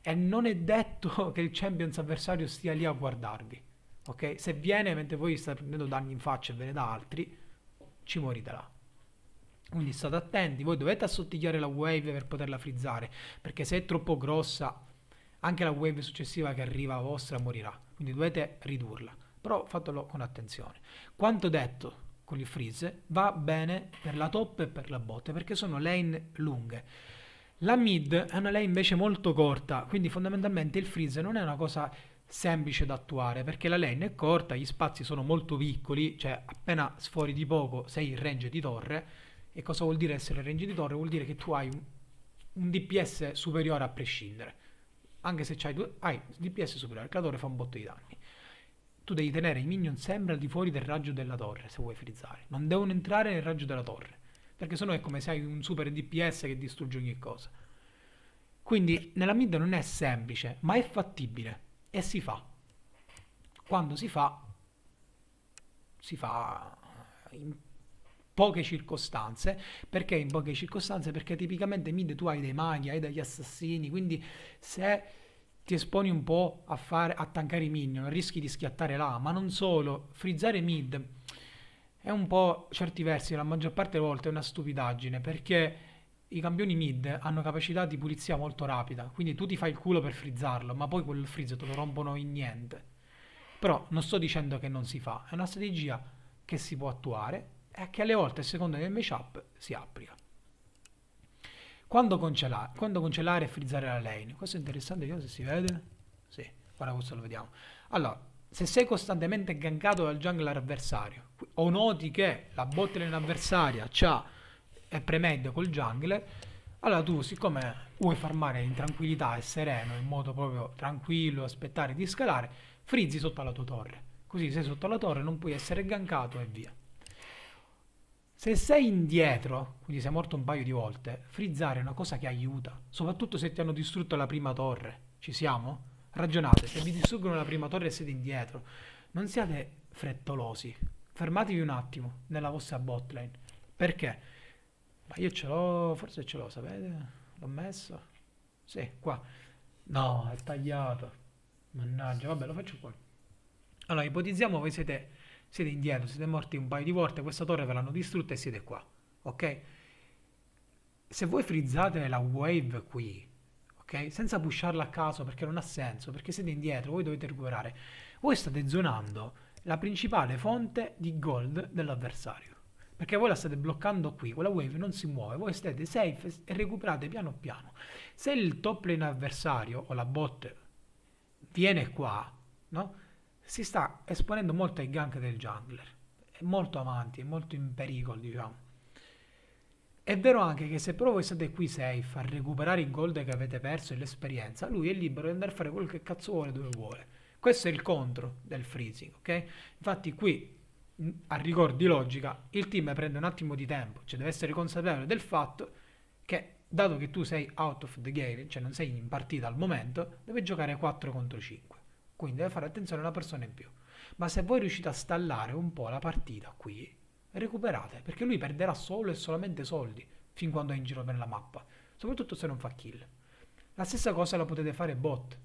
E non è detto che il Champions avversario stia lì a guardarvi. Ok? Se viene mentre voi state prendendo danni in faccia e ve ne dà altri, ci morite là. Quindi state attenti, voi dovete assottigliare la wave per poterla frizzare, perché se è troppo grossa, anche la wave successiva che arriva a vostra morirà. Quindi dovete ridurla. Però fatelo con attenzione. Quanto detto, con il freeze va bene per la top e per la botte perché sono lane lunghe. La mid è una lane invece molto corta, quindi fondamentalmente il freeze non è una cosa semplice da attuare perché la lane è corta, gli spazi sono molto piccoli, cioè appena sfori di poco sei in range di torre. E cosa vuol dire essere in range di torre? Vuol dire che tu hai un, un DPS superiore a prescindere anche se hai, due, hai DPS superiore, il creatore fa un botto di danni tu devi tenere i minion sempre al di fuori del raggio della torre se vuoi frizzare. Non devono entrare nel raggio della torre. Perché sennò è come se hai un super DPS che distrugge ogni cosa. Quindi nella mid non è semplice, ma è fattibile. E si fa. Quando si fa, si fa in poche circostanze. Perché in poche circostanze? Perché tipicamente mid tu hai dei maghi, hai degli assassini, quindi se ti esponi un po' a, fare, a tankare i minion, rischi di schiattare là, ma non solo, frizzare mid è un po', certi versi, la maggior parte delle volte è una stupidaggine, perché i campioni mid hanno capacità di pulizia molto rapida, quindi tu ti fai il culo per frizzarlo, ma poi quel frizz te lo rompono in niente. Però non sto dicendo che non si fa, è una strategia che si può attuare e che alle volte, secondo me, il matchup si applica. Quando congelare, quando cancellare e frizzare la lane? Questo è interessante, vediamo se si vede. Sì, ora questo lo vediamo. Allora, se sei costantemente gankato dal jungler avversario o noti che la bot lane avversaria c'ha e premendo col jungler, allora tu siccome vuoi farmare in tranquillità e sereno, in modo proprio tranquillo, aspettare di scalare, frizzi sotto la tua torre. Così sei sotto la torre, non puoi essere gankato e via. Se sei indietro, quindi sei morto un paio di volte, frizzare è una cosa che aiuta, soprattutto se ti hanno distrutto la prima torre. Ci siamo? Ragionate, se vi distruggono la prima torre e siete indietro, non siate frettolosi. Fermatevi un attimo nella vostra botlane. Perché? Ma io ce l'ho, forse ce l'ho, sapete? L'ho messo? Sì, qua. No, è tagliato. Mannaggia, vabbè, lo faccio qua. Allora, ipotizziamo voi siete siete indietro, siete morti un paio di volte, questa torre ve l'hanno distrutta e siete qua, ok? Se voi frizzate la wave qui, ok? Senza pusharla a caso perché non ha senso, perché siete indietro, voi dovete recuperare. Voi state zonando la principale fonte di gold dell'avversario. Perché voi la state bloccando qui, quella wave non si muove, voi state safe e recuperate piano piano. Se il top lane avversario o la bot viene qua, no? si sta esponendo molto ai gank del jungler, è molto avanti, è molto in pericolo, diciamo. È vero anche che se però voi state qui safe a recuperare i gold che avete perso e l'esperienza, lui è libero di andare a fare quello che cazzo vuole dove vuole. Questo è il contro del freezing, ok? Infatti qui, a rigor di logica, il team prende un attimo di tempo, cioè deve essere consapevole del fatto che dato che tu sei out of the game, cioè non sei in partita al momento, deve giocare 4 contro 5. Quindi deve fare attenzione a una persona in più. Ma se voi riuscite a stallare un po' la partita qui, recuperate, perché lui perderà solo e solamente soldi fin quando è in giro per la mappa, soprattutto se non fa kill. La stessa cosa la potete fare bot.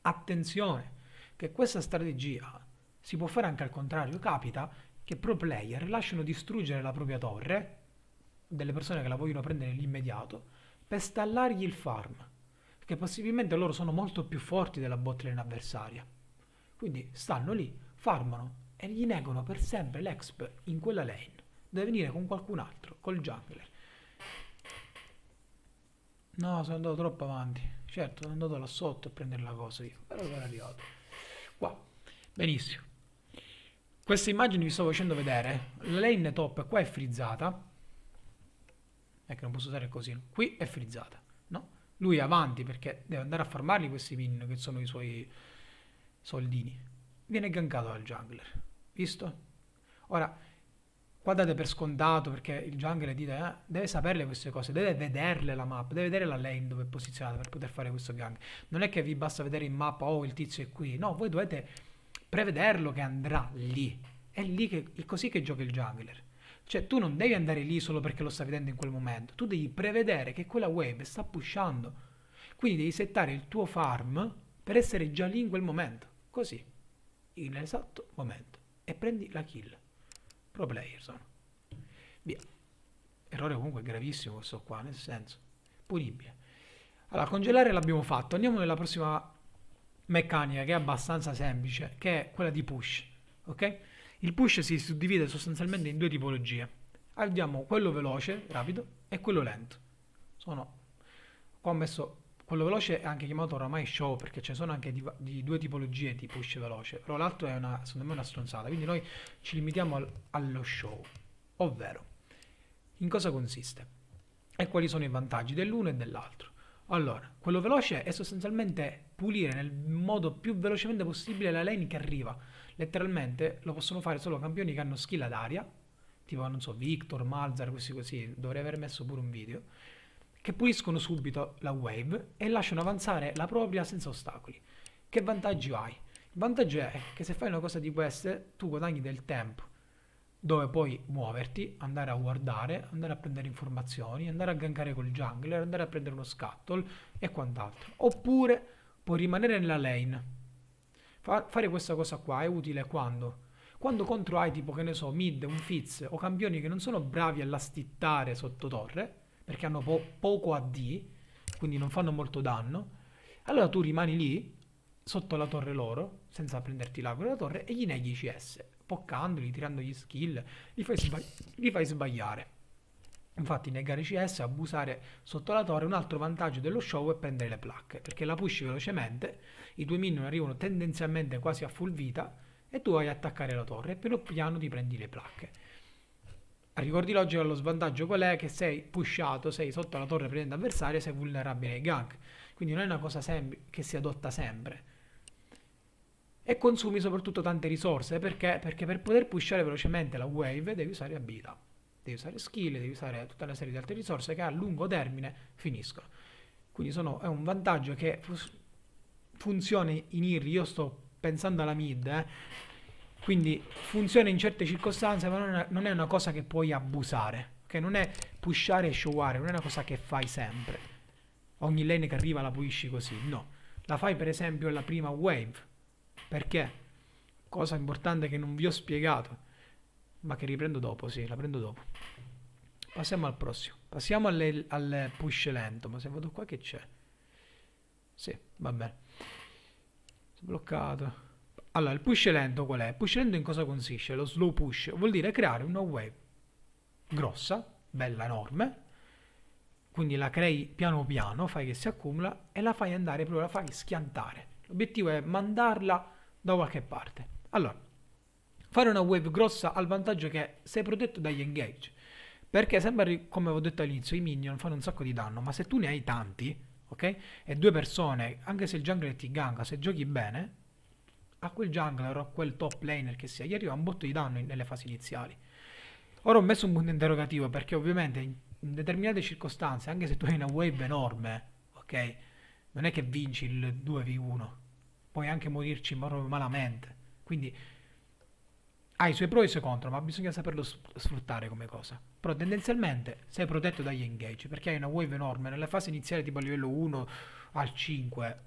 Attenzione, che questa strategia si può fare anche al contrario. Capita che pro player lasciano distruggere la propria torre, delle persone che la vogliono prendere nell'immediato, per stallargli il farm perché possibilmente loro sono molto più forti della botlane avversaria. Quindi stanno lì, farmano e gli negano per sempre l'exp in quella lane. Deve venire con qualcun altro, col jungler. No, sono andato troppo avanti. Certo, sono andato là sotto a prendere la cosa, io. però sono arrivato. Qua, benissimo. Queste immagini vi sto facendo vedere. La lane top qua è frizzata. Ecco, non posso usare così. Qui è frizzata lui avanti perché deve andare a farmarli questi minion che sono i suoi soldini. Viene gankato dal jungler, visto? Ora, qua date per scontato perché il jungler dite, eh, deve saperle queste cose, deve vederle la mappa, deve vedere la lane dove è posizionata per poter fare questo gank. Non è che vi basta vedere in mappa, oh il tizio è qui, no, voi dovete prevederlo che andrà lì. È lì che, è così che gioca il jungler. Cioè tu non devi andare lì solo perché lo sta vedendo in quel momento, tu devi prevedere che quella wave sta pushando. Quindi devi settare il tuo farm per essere già lì in quel momento, così, in esatto momento. E prendi la kill. Pro player sono. Via. Errore comunque gravissimo questo qua, nel senso, punibile. Allora, congelare l'abbiamo fatto, andiamo nella prossima meccanica che è abbastanza semplice, che è quella di push, ok? Il push si suddivide sostanzialmente in due tipologie. Abbiamo quello veloce, rapido, e quello lento. Sono, qua ho messo quello veloce è anche chiamato oramai show perché ci sono anche di, di, due tipologie di push veloce, però l'altro è una, secondo me una stronzata, quindi noi ci limitiamo al, allo show, ovvero in cosa consiste e quali sono i vantaggi dell'uno e dell'altro. Allora, quello veloce è sostanzialmente pulire nel modo più velocemente possibile la lane che arriva, letteralmente lo possono fare solo campioni che hanno skill ad aria, tipo non so, Victor, Malzar, questi così, dovrei aver messo pure un video, che puliscono subito la wave e lasciano avanzare la propria senza ostacoli. Che vantaggio hai? Il vantaggio è che se fai una cosa di queste tu guadagni del tempo dove puoi muoverti, andare a guardare, andare a prendere informazioni, andare a gankare col jungler, andare a prendere uno scuttle e quant'altro. Oppure puoi rimanere nella lane fare questa cosa qua è utile quando? Quando contro hai tipo, che ne so, mid, un fizz o campioni che non sono bravi a lastittare sotto torre, perché hanno po poco AD, quindi non fanno molto danno, allora tu rimani lì, sotto la torre loro, senza prenderti l'acqua della torre, e gli neghi i CS, poccandoli, tirandogli skill, li fai, li fai sbagliare. Infatti negare CS, abusare sotto la torre, un altro vantaggio dello show è prendere le placche, perché la push velocemente i tuoi minion arrivano tendenzialmente quasi a full vita e tu vai ad attaccare la torre e piano piano ti prendi le placche. A ricordi logica lo svantaggio qual è? Che sei pushato, sei sotto la torre prendendo avversario, sei vulnerabile ai gank. Quindi non è una cosa sem- che si adotta sempre. E consumi soprattutto tante risorse, perché? Perché per poter pushare velocemente la wave devi usare abilità, devi usare skill, devi usare tutta una serie di altre risorse che a lungo termine finiscono. Quindi sono, è un vantaggio che funzione in IRRI, io sto pensando alla mid, eh, quindi funziona in certe circostanze, ma non è, non è una cosa che puoi abusare, okay? non è pushare e showare, non è una cosa che fai sempre. Ogni lane che arriva la pulisci così, no. La fai per esempio la prima wave, perché? Cosa importante che non vi ho spiegato, ma che riprendo dopo, sì, la prendo dopo. Passiamo al prossimo, passiamo al push lento, ma se vado qua che c'è? Sì, va bene. Bloccato. Allora, il push lento qual è? Il push lento in cosa consiste? Lo slow push vuol dire creare una wave grossa, bella, enorme, quindi la crei piano piano, fai che si accumula e la fai andare proprio, la fai schiantare. L'obiettivo è mandarla da qualche parte. Allora, fare una wave grossa ha il vantaggio che sei protetto dagli engage, perché sembra, come ho detto all'inizio, i minion fanno un sacco di danno, ma se tu ne hai tanti, ok? E due persone, anche se il jungler ti ganga, se giochi bene, a quel jungler o a quel top laner che sia, gli arriva un botto di danno in, nelle fasi iniziali. Ora ho messo un punto interrogativo perché ovviamente in, in determinate circostanze, anche se tu hai una wave enorme, ok? Non è che vinci il 2v1, puoi anche morirci malamente. Quindi ha i suoi pro e i suoi contro, ma bisogna saperlo sfruttare come cosa. Però tendenzialmente sei protetto dagli engage perché hai una wave enorme. Nella fase iniziale, tipo a livello 1 al 5,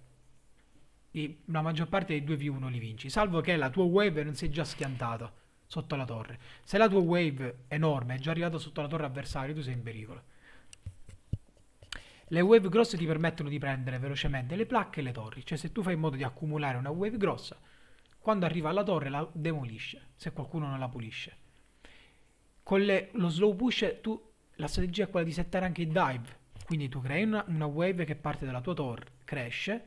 la maggior parte dei 2v1 li vinci, salvo che la tua wave non si è già schiantata sotto la torre. Se la tua wave enorme è già arrivata sotto la torre avversaria, tu sei in pericolo. Le wave grosse ti permettono di prendere velocemente le placche e le torri, cioè se tu fai in modo di accumulare una wave grossa, quando arriva alla torre la demolisce, se qualcuno non la pulisce. Con le, lo slow push tu, la strategia è quella di settare anche i dive, quindi tu crei una, una wave che parte dalla tua torre, cresce,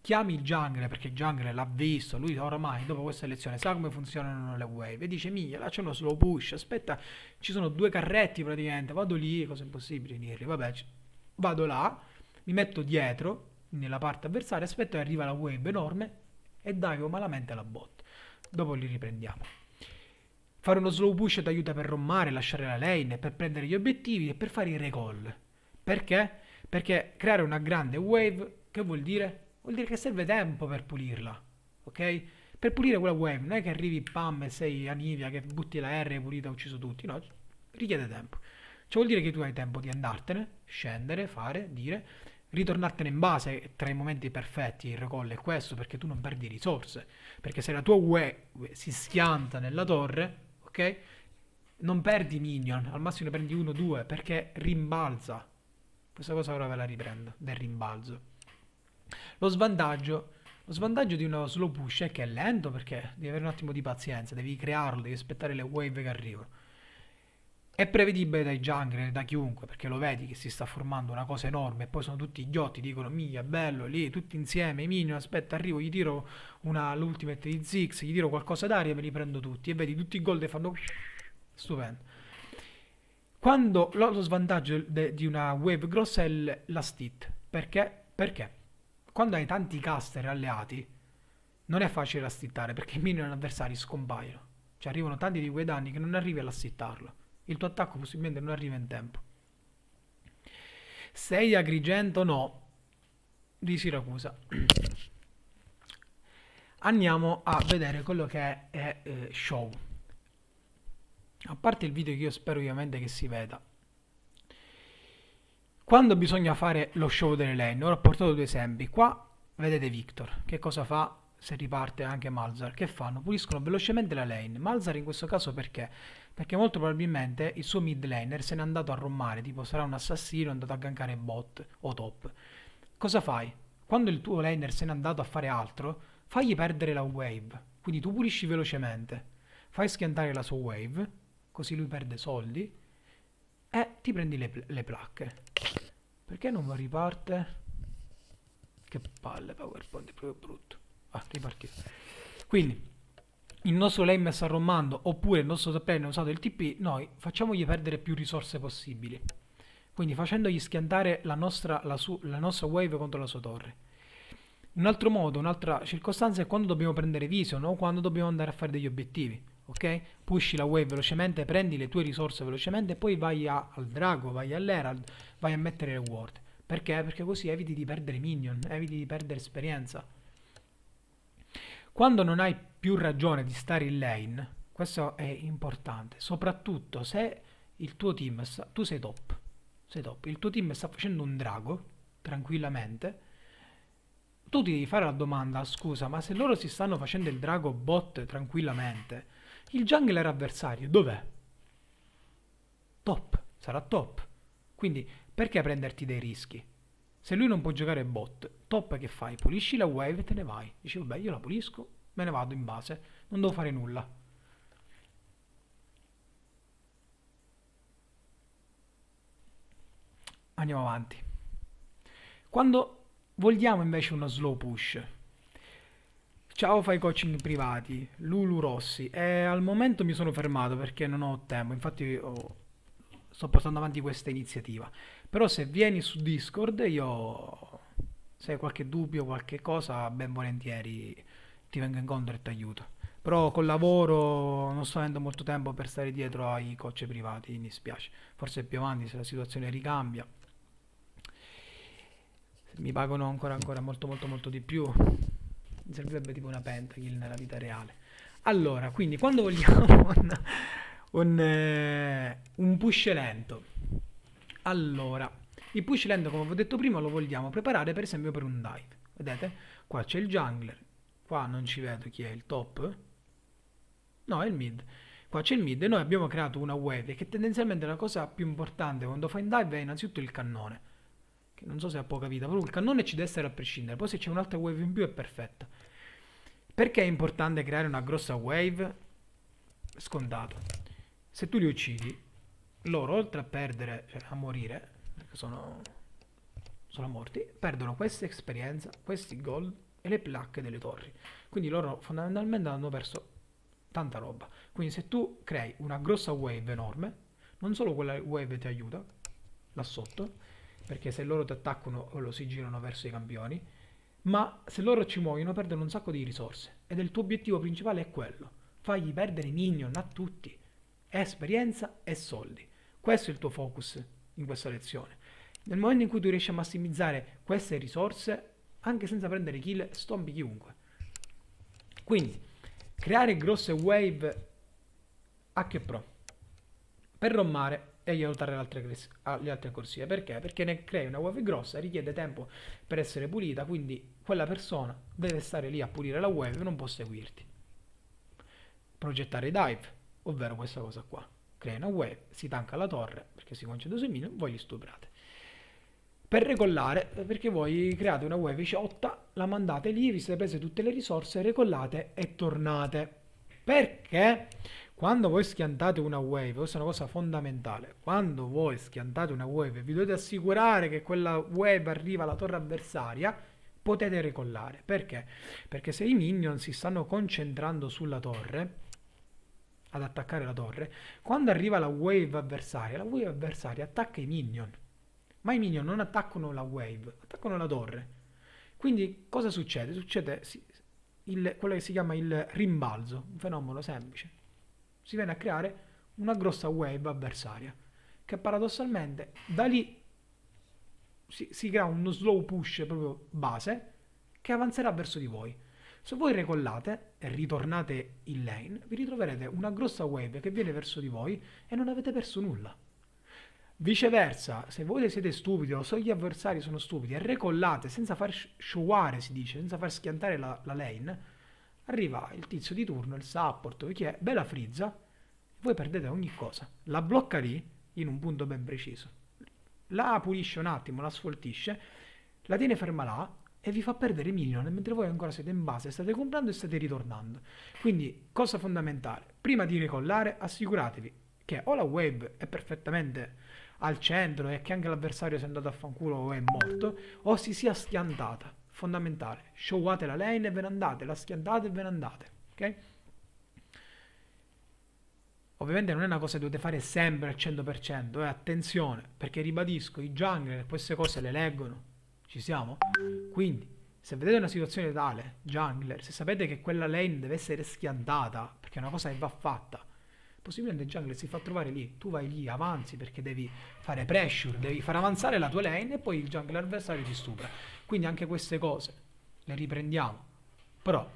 chiami il jungler perché il jungler l'ha visto, lui oramai dopo questa lezione sa come funzionano le wave e dice miglia, là c'è uno slow push, aspetta, ci sono due carretti praticamente, vado lì, cosa impossibile dirgli, vabbè, vado là, mi metto dietro nella parte avversaria, aspetto che arriva la wave enorme, e Dario oh, malamente la bot. Dopo li riprendiamo. Fare uno slow push ti aiuta per rommare, lasciare la lane, per prendere gli obiettivi e per fare i recall. Perché? Perché creare una grande wave, che vuol dire? Vuol dire che serve tempo per pulirla, ok? Per pulire quella wave, non è che arrivi pam e sei a Nivea, che butti la R e pulita, ucciso tutti, no, richiede tempo. Ciò vuol dire che tu hai tempo di andartene, scendere, fare, dire, ritornartene in base tra i momenti perfetti il recall è questo perché tu non perdi risorse perché se la tua UE si schianta nella torre ok non perdi minion al massimo ne prendi o due perché rimbalza questa cosa ora ve la riprendo del rimbalzo lo svantaggio lo svantaggio di uno slow push è che è lento perché devi avere un attimo di pazienza devi crearlo devi aspettare le wave che arrivano è prevedibile dai jungler, da chiunque, perché lo vedi che si sta formando una cosa enorme e poi sono tutti idioti, dicono mia, bello, lì, tutti insieme, Minion, aspetta, arrivo, gli tiro una, l'ultimate di Ziggs, gli tiro qualcosa d'aria e me li prendo tutti. E vedi tutti i gol fanno... Stupendo. Quando lo, lo svantaggio de, di una wave grossa è il, la stit. Perché? Perché? Quando hai tanti caster alleati, non è facile assittare perché i minion avversari scompaiono. Cioè arrivano tanti di quei danni che non arrivi ad assittarlo il tuo attacco possibilmente non arriva in tempo. 6 Agrigento no, di Siracusa. Andiamo a vedere quello che è, è eh, show. A parte il video che io spero ovviamente che si veda. Quando bisogna fare lo show delle lane, ora ho portato due esempi. Qua vedete Victor, che cosa fa se riparte anche Malzar? Che fanno? Puliscono velocemente la lane. Malzar in questo caso perché? Perché molto probabilmente il suo mid laner se n'è andato a rommare, tipo sarà un assassino, è andato a gankare bot o top. Cosa fai? Quando il tuo laner se n'è andato a fare altro, fagli perdere la wave. Quindi tu pulisci velocemente, fai schiantare la sua wave, così lui perde soldi, e ti prendi le, pl le placche. Perché non riparte? Che palle, PowerPoint è proprio brutto. Ah, ripartito. Quindi, il nostro lame sta rommando oppure il nostro supplane ha usato il TP, noi facciamogli perdere più risorse possibili. Quindi facendogli schiantare la nostra, la su, la nostra wave contro la sua torre. Un altro modo, un'altra circostanza è quando dobbiamo prendere vision o quando dobbiamo andare a fare degli obiettivi. Ok? Pushi la wave velocemente, prendi le tue risorse velocemente e poi vai a, al drago, vai all'herald, vai a mettere le ward. Perché? Perché così eviti di perdere minion, eviti di perdere esperienza. Quando non hai più ragione di stare in lane, questo è importante, soprattutto se il tuo team, sta, tu sei top, sei top, il tuo team sta facendo un drago, tranquillamente, tu ti devi fare la domanda, scusa, ma se loro si stanno facendo il drago bot tranquillamente, il jungler avversario dov'è? Top, sarà top. Quindi perché prenderti dei rischi? Se lui non può giocare bot, top che fai? Pulisci la wave e te ne vai. Dici, vabbè, io la pulisco, me ne vado in base, non devo fare nulla. Andiamo avanti. Quando vogliamo invece uno slow push, ciao fai coaching privati, Lulu Rossi, e al momento mi sono fermato perché non ho tempo, infatti oh, sto portando avanti questa iniziativa. Però se vieni su Discord io se hai qualche dubbio, qualche cosa, ben volentieri ti vengo incontro e ti aiuto. Però col lavoro non sto avendo molto tempo per stare dietro ai coach privati, mi dispiace. Forse più avanti se la situazione ricambia. Mi pagano ancora, ancora molto molto molto di più. Mi servirebbe tipo una pentakill nella vita reale. Allora, quindi quando vogliamo un, un, eh, un push lento. Allora, il push lento come vi ho detto prima lo vogliamo preparare per esempio per un dive. Vedete? Qua c'è il jungler, Qua non ci vedo chi è il top. No, è il mid. Qua c'è il mid e noi abbiamo creato una wave che tendenzialmente la cosa più importante quando fai in dive è innanzitutto il cannone. Che non so se ha poca vita, però il cannone ci deve essere a prescindere. Poi se c'è un'altra wave in più è perfetta. Perché è importante creare una grossa wave? Scontato. Se tu li uccidi, loro oltre a perdere, cioè a morire, perché sono, sono morti, perdono questa esperienza, questi gold e le placche delle torri. Quindi loro fondamentalmente hanno perso tanta roba. Quindi se tu crei una grossa wave enorme, non solo quella wave ti aiuta, là sotto, perché se loro ti attaccano eh, lo si girano verso i campioni, ma se loro ci muoiono perdono un sacco di risorse ed il tuo obiettivo principale è quello, fagli perdere minion a tutti, esperienza e soldi. Questo è il tuo focus in questa lezione. Nel momento in cui tu riesci a massimizzare queste risorse, anche senza prendere kill, stompi chiunque. Quindi, creare grosse wave H Pro per rommare e aiutare le altre, le altre corsie. Perché? Perché ne crei una wave grossa, richiede tempo per essere pulita, quindi quella persona deve stare lì a pulire la wave e non può seguirti. Progettare i dive, ovvero questa cosa qua. Crea una wave, si tanca la torre perché si concede sui minion, voi li stuprate per regolare, perché voi create una web ciotta, la mandate lì, vi siete prese tutte le risorse, recollate e tornate. Perché quando voi schiantate una wave, questa è una cosa fondamentale, quando voi schiantate una wave e vi dovete assicurare che quella wave arriva alla torre avversaria, potete recollare. Perché? Perché se i minion si stanno concentrando sulla torre, ad attaccare la torre, quando arriva la wave avversaria, la wave avversaria attacca i minion ma i minion non attaccano la wave, attaccano la torre. Quindi cosa succede? Succede il, quello che si chiama il rimbalzo, un fenomeno semplice. Si viene a creare una grossa wave avversaria, che paradossalmente da lì si, si crea uno slow push proprio base che avanzerà verso di voi. Se voi recollate e ritornate in lane, vi ritroverete una grossa wave che viene verso di voi e non avete perso nulla. Viceversa, se voi siete stupidi o se gli avversari sono stupidi e recollate senza far sciuare, si dice, senza far schiantare la, la lane, arriva il tizio di turno, il support, che è, bella frizza, voi perdete ogni cosa. La blocca lì, in un punto ben preciso. La pulisce un attimo, la sfoltisce, la tiene ferma là e vi fa perdere minion mentre voi ancora siete in base, state comprando e state ritornando. Quindi, cosa fondamentale, prima di recollare assicuratevi che o la wave è perfettamente al centro e che anche l'avversario sia andato a fanculo o è morto, o si sia schiantata. Fondamentale. Showate la lane e ve ne andate, la schiantate e ve ne andate. Ok? Ovviamente non è una cosa che dovete fare sempre al 100%, eh? attenzione, perché ribadisco, i jungler queste cose le leggono, ci siamo? Quindi, se vedete una situazione tale, jungler, se sapete che quella lane deve essere schiantata, perché è una cosa che va fatta, possibile nel jungle si fa trovare lì, tu vai lì, avanzi perché devi fare pressure, devi far avanzare la tua lane e poi il jungle avversario ti stupra. Quindi anche queste cose le riprendiamo. Però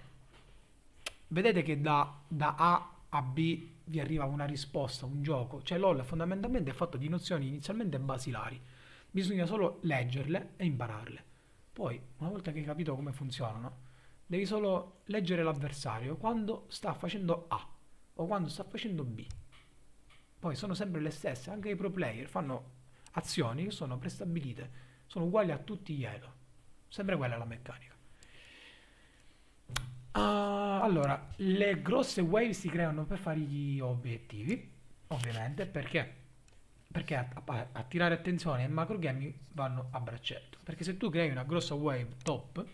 vedete che da, da A a B vi arriva una risposta, un gioco. Cioè LOL fondamentalmente è fatto di nozioni inizialmente basilari. Bisogna solo leggerle e impararle. Poi, una volta che hai capito come funzionano, devi solo leggere l'avversario quando sta facendo A o quando sta facendo B. Poi sono sempre le stesse, anche i pro player fanno azioni che sono prestabilite, sono uguali a tutti gli elo. Sempre quella è la meccanica. Uh, allora, le grosse wave si creano per fare gli obiettivi, ovviamente, perché? Perché attirare attenzione e macro gaming vanno a braccetto. Perché se tu crei una grossa wave top,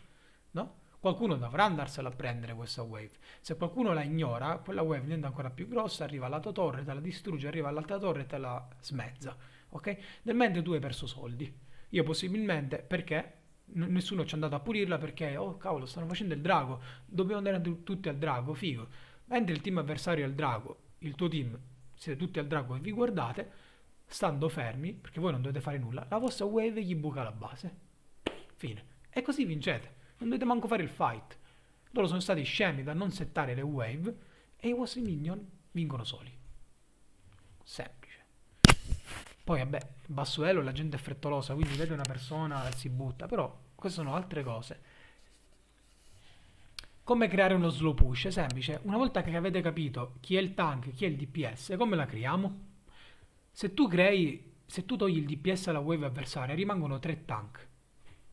no? Qualcuno dovrà andarsela a prendere questa wave. Se qualcuno la ignora, quella wave diventa ancora più grossa, arriva alla tua torre, te la distrugge, arriva all'altra torre e te la smezza. Ok? Nel mentre tu hai perso soldi. Io possibilmente perché nessuno ci è andato a pulirla perché oh cavolo stanno facendo il drago, dobbiamo andare tutti al drago, figo. Mentre il team avversario è il drago, il tuo team siete tutti al drago e vi guardate, stando fermi, perché voi non dovete fare nulla, la vostra wave gli buca la base. Fine. E così vincete. Non dovete manco fare il fight. Loro sono stati scemi da non settare le wave e i vostri minion vincono soli. Semplice. Poi vabbè, basso elo la gente è frettolosa, quindi vede una persona e si butta, però queste sono altre cose. Come creare uno slow push? semplice. Una volta che avete capito chi è il tank, chi è il DPS, come la creiamo? Se tu crei, se tu togli il DPS alla wave avversaria, rimangono tre tank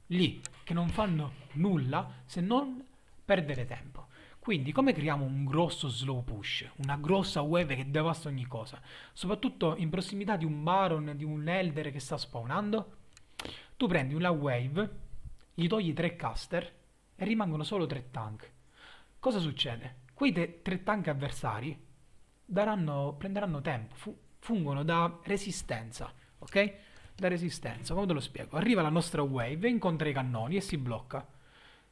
lì che non fanno nulla se non perdere tempo. Quindi come creiamo un grosso slow push, una grossa wave che devasta ogni cosa, soprattutto in prossimità di un baron, di un elder che sta spawnando? Tu prendi una wave, gli togli tre caster e rimangono solo tre tank. Cosa succede? Quei te, tre tank avversari daranno, prenderanno tempo, fu, fungono da resistenza, ok? la resistenza. Come te lo spiego? Arriva la nostra wave, incontra i cannoni e si blocca.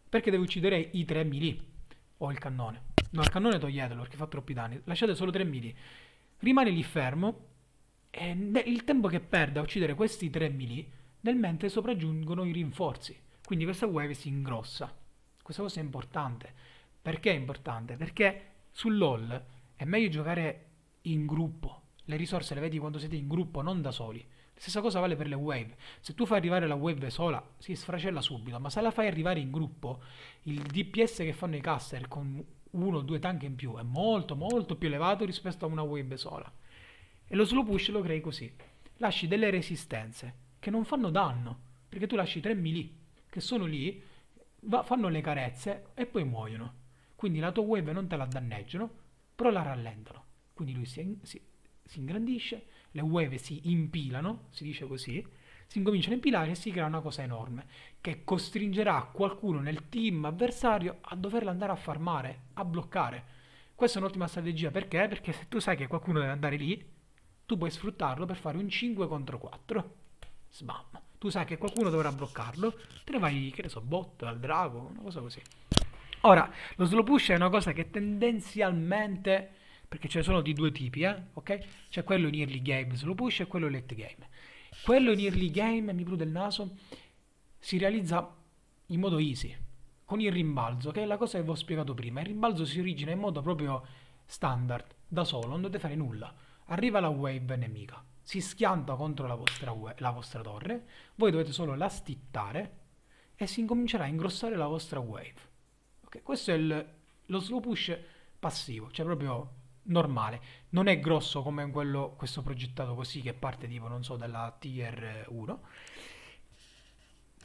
Perché deve uccidere i 3 mili. O il cannone. No, il cannone toglietelo perché fa troppi danni. Lasciate solo 3 mili. Rimane lì fermo. E il tempo che perde a uccidere questi 3 mili, nel mentre sopraggiungono i rinforzi. Quindi questa wave si ingrossa. Questa cosa è importante. Perché è importante? Perché sull'all è meglio giocare in gruppo. Le risorse le vedi quando siete in gruppo, non da soli. Stessa cosa vale per le wave. Se tu fai arrivare la wave sola, si sfracella subito, ma se la fai arrivare in gruppo, il DPS che fanno i caster con uno o due tank in più è molto molto più elevato rispetto a una wave sola. E lo slow push lo crei così. Lasci delle resistenze che non fanno danno, perché tu lasci tre melee che sono lì, va, fanno le carezze e poi muoiono. Quindi la tua wave non te la danneggiano, però la rallentano. Quindi lui si, si, si ingrandisce le ueve si impilano, si dice così, si incominciano a impilare e si crea una cosa enorme, che costringerà qualcuno nel team avversario a doverla andare a farmare, a bloccare. Questa è un'ottima strategia perché? Perché se tu sai che qualcuno deve andare lì, tu puoi sfruttarlo per fare un 5 contro 4. Sbam. Tu sai che qualcuno dovrà bloccarlo, te ne vai, che ne so, bot, al drago, una cosa così. Ora, lo slow push è una cosa che tendenzialmente perché ce ne sono di due tipi, eh? ok? C'è quello in early game slow push e quello in late game. Quello in early game, mi prude il naso, si realizza in modo easy, con il rimbalzo, che è la cosa che vi ho spiegato prima. Il rimbalzo si origina in modo proprio standard, da solo, non dovete fare nulla. Arriva la wave nemica, si schianta contro la vostra, la vostra torre, voi dovete solo la stittare e si incomincerà a ingrossare la vostra wave. Okay? Questo è il, lo slow push passivo, cioè proprio normale. Non è grosso come quello, questo progettato così che parte tipo, non so, dalla tier 1.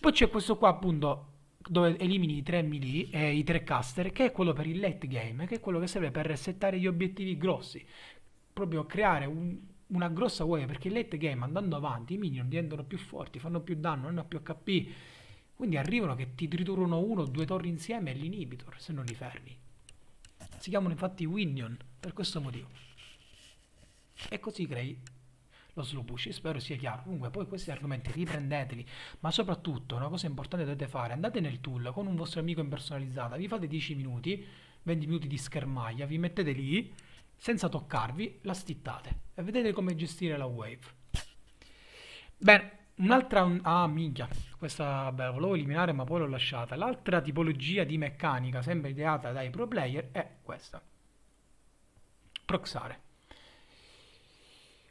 Poi c'è questo qua appunto dove elimini i 3 melee e eh, i 3 caster, che è quello per il late game, che è quello che serve per settare gli obiettivi grossi. Proprio creare un, una grossa wave, perché il late game andando avanti i minion diventano più forti, fanno più danno, hanno più HP. Quindi arrivano che ti triturano uno o due torri insieme e l'inhibitor se non li fermi. Si chiamano infatti Winion per questo motivo. E così crei lo slow push, spero sia chiaro. Comunque poi questi argomenti riprendeteli, ma soprattutto una cosa importante dovete fare, andate nel tool con un vostro amico in personalizzata, vi fate 10 minuti, 20 minuti di schermaglia, vi mettete lì, senza toccarvi, la stittate e vedete come gestire la wave. Bene, Un'altra... Ah, minchia, questa beh, volevo eliminare ma poi l'ho lasciata. L'altra tipologia di meccanica, sempre ideata dai pro player, è questa. Proxare.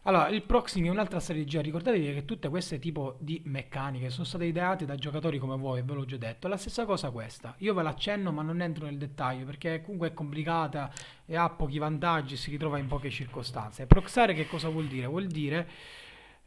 Allora, il proxing è un'altra strategia, ricordatevi che tutte queste tipo di meccaniche sono state ideate da giocatori come voi, ve l'ho già detto. La stessa cosa questa, io ve l'accenno ma non entro nel dettaglio perché comunque è complicata e ha pochi vantaggi e si ritrova in poche circostanze. Proxare che cosa vuol dire? Vuol dire...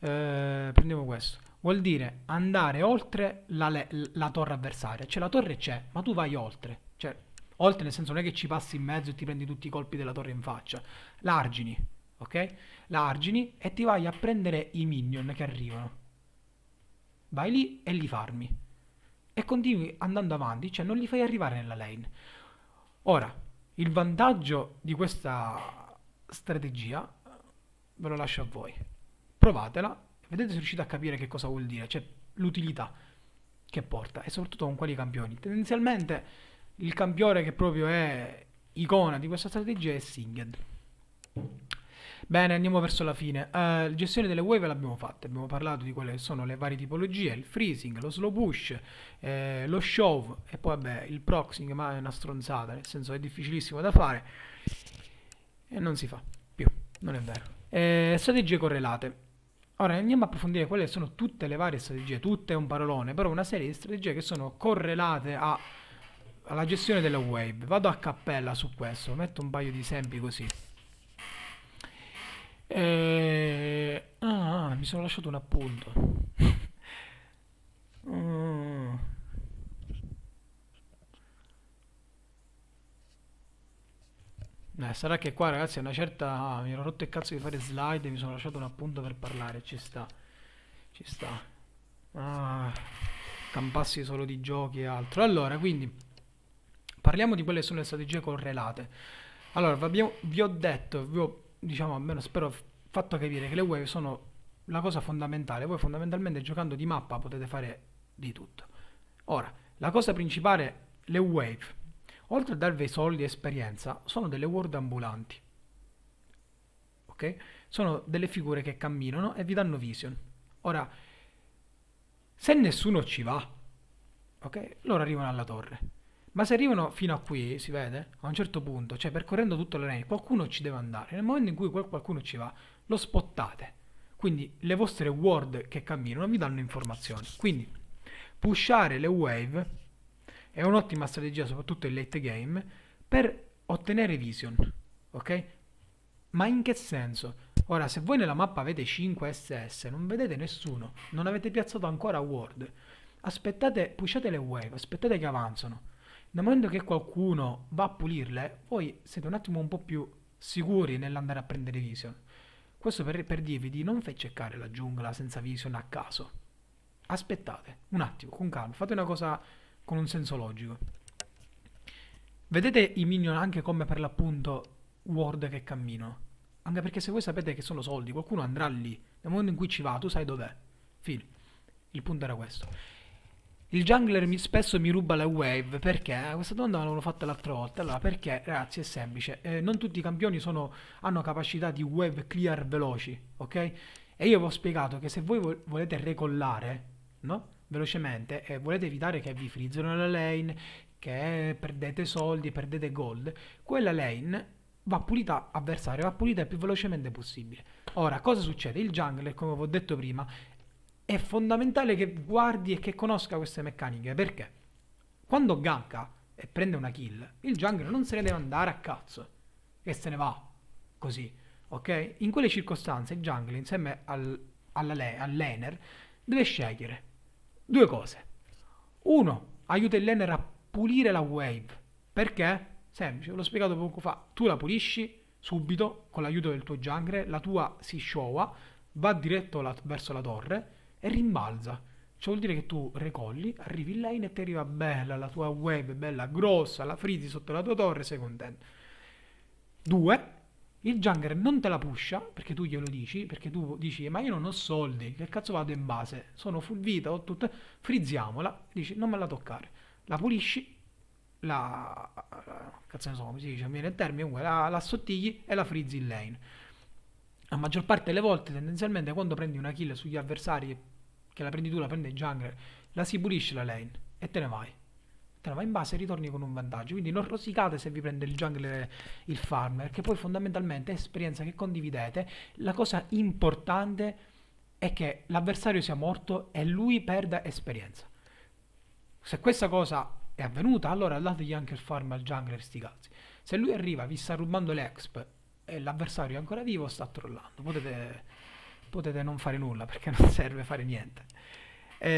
Eh, prendiamo questo vuol dire andare oltre la, le- la, torre avversaria. Cioè la torre c'è, ma tu vai oltre. Cioè, oltre nel senso non è che ci passi in mezzo e ti prendi tutti i colpi della torre in faccia. L'argini, ok? L'argini e ti vai a prendere i minion che arrivano. Vai lì e li farmi. E continui andando avanti, cioè non li fai arrivare nella lane. Ora, il vantaggio di questa strategia ve lo lascio a voi. Provatela Vedete se riuscite a capire che cosa vuol dire, cioè l'utilità che porta e soprattutto con quali campioni. Tendenzialmente il campione che proprio è icona di questa strategia è Singed. Bene, andiamo verso la fine. Uh, gestione delle wave l'abbiamo fatta, abbiamo parlato di quelle che sono le varie tipologie, il freezing, lo slow push, eh, lo shove e poi vabbè il proxing, ma è una stronzata, nel senso è difficilissimo da fare e non si fa più, non è vero. Eh, strategie correlate. Ora andiamo a approfondire quelle che sono tutte le varie strategie, tutte è un parolone, però una serie di strategie che sono correlate a, alla gestione della wave. Vado a cappella su questo, metto un paio di esempi così. E... Eh, ah, mi sono lasciato un appunto. mm. Eh, sarà che qua ragazzi è una certa... Ah, mi ero rotto il cazzo di fare slide e mi sono lasciato un appunto per parlare, ci sta. Ci sta. Ah, campassi solo di giochi e altro. Allora, quindi, parliamo di quelle che sono le strategie correlate. Allora, vi, vi ho detto, vi ho, diciamo, almeno spero fatto capire che le wave sono la cosa fondamentale. Voi fondamentalmente giocando di mappa potete fare di tutto. Ora, la cosa principale, le wave oltre a darvi soldi e esperienza, sono delle ward ambulanti. Ok? Sono delle figure che camminano e vi danno vision. Ora, se nessuno ci va, ok? Loro arrivano alla torre. Ma se arrivano fino a qui, si vede, a un certo punto, cioè percorrendo tutto l'arena, qualcuno ci deve andare. Nel momento in cui qualcuno ci va, lo spottate. Quindi le vostre ward che camminano vi danno informazioni. Quindi, pushare le wave è un'ottima strategia, soprattutto in late game, per ottenere vision, ok? Ma in che senso? Ora, se voi nella mappa avete 5 SS, non vedete nessuno, non avete piazzato ancora ward, aspettate, pushate le wave, aspettate che avanzano. Dal momento che qualcuno va a pulirle, voi siete un attimo un po' più sicuri nell'andare a prendere vision. Questo per, per dirvi di non far cercare la giungla senza vision a caso. Aspettate un attimo, con calma, fate una cosa con un senso logico. Vedete i minion anche come per l'appunto world che cammino. Anche perché se voi sapete che sono soldi, qualcuno andrà lì. Nel momento in cui ci va, tu sai dov'è. Fine. Il punto era questo. Il jungler mi, spesso mi ruba la wave perché? Ah, questa domanda l'avevo fatta l'altra volta. Allora, perché, ragazzi, è semplice. Eh, non tutti i campioni sono, hanno capacità di wave clear veloci, ok? E io vi ho spiegato che se voi vo volete recollare, no? velocemente e eh, volete evitare che vi frizzano la lane, che eh, perdete soldi, perdete gold, quella lane va pulita avversario, va pulita il più velocemente possibile. Ora, cosa succede? Il jungler, come vi ho detto prima, è fondamentale che guardi e che conosca queste meccaniche, perché quando ganka e prende una kill, il jungler non se ne deve andare a cazzo, e se ne va, così, ok? In quelle circostanze il jungler, insieme al, alla, all'ener, deve scegliere Due cose. Uno, aiuta il laner a pulire la wave. Perché? Semplice, l'ho spiegato poco fa. Tu la pulisci subito con l'aiuto del tuo jungler, la tua si showa, va diretto la, verso la torre e rimbalza. Ciò vuol dire che tu recolli, arrivi in lane e ti arriva bella la tua wave, bella grossa, la frizzi sotto la tua torre e sei contento. Due, il jungler non te la pusha perché tu glielo dici, perché tu dici ma io non ho soldi, che cazzo vado in base, sono full vita, ho tutto, frizziamola, dici non me la toccare, la pulisci, la, cazzo ne so come si dice, mi viene il termine, comunque la, la sottigli e la frizzi in lane. La maggior parte delle volte tendenzialmente quando prendi una kill sugli avversari che la prendi tu, la prende il jungler, la si pulisci la lane e te ne vai te ne vai in base e ritorni con un vantaggio. Quindi non rosicate se vi prende il jungler il farmer, che poi fondamentalmente è esperienza che condividete. La cosa importante è che l'avversario sia morto e lui perda esperienza. Se questa cosa è avvenuta, allora dategli anche il farm al jungler sti cazzi. Se lui arriva, vi sta rubando l'exp e l'avversario è ancora vivo, sta trollando. Potete, potete non fare nulla perché non serve fare niente. E...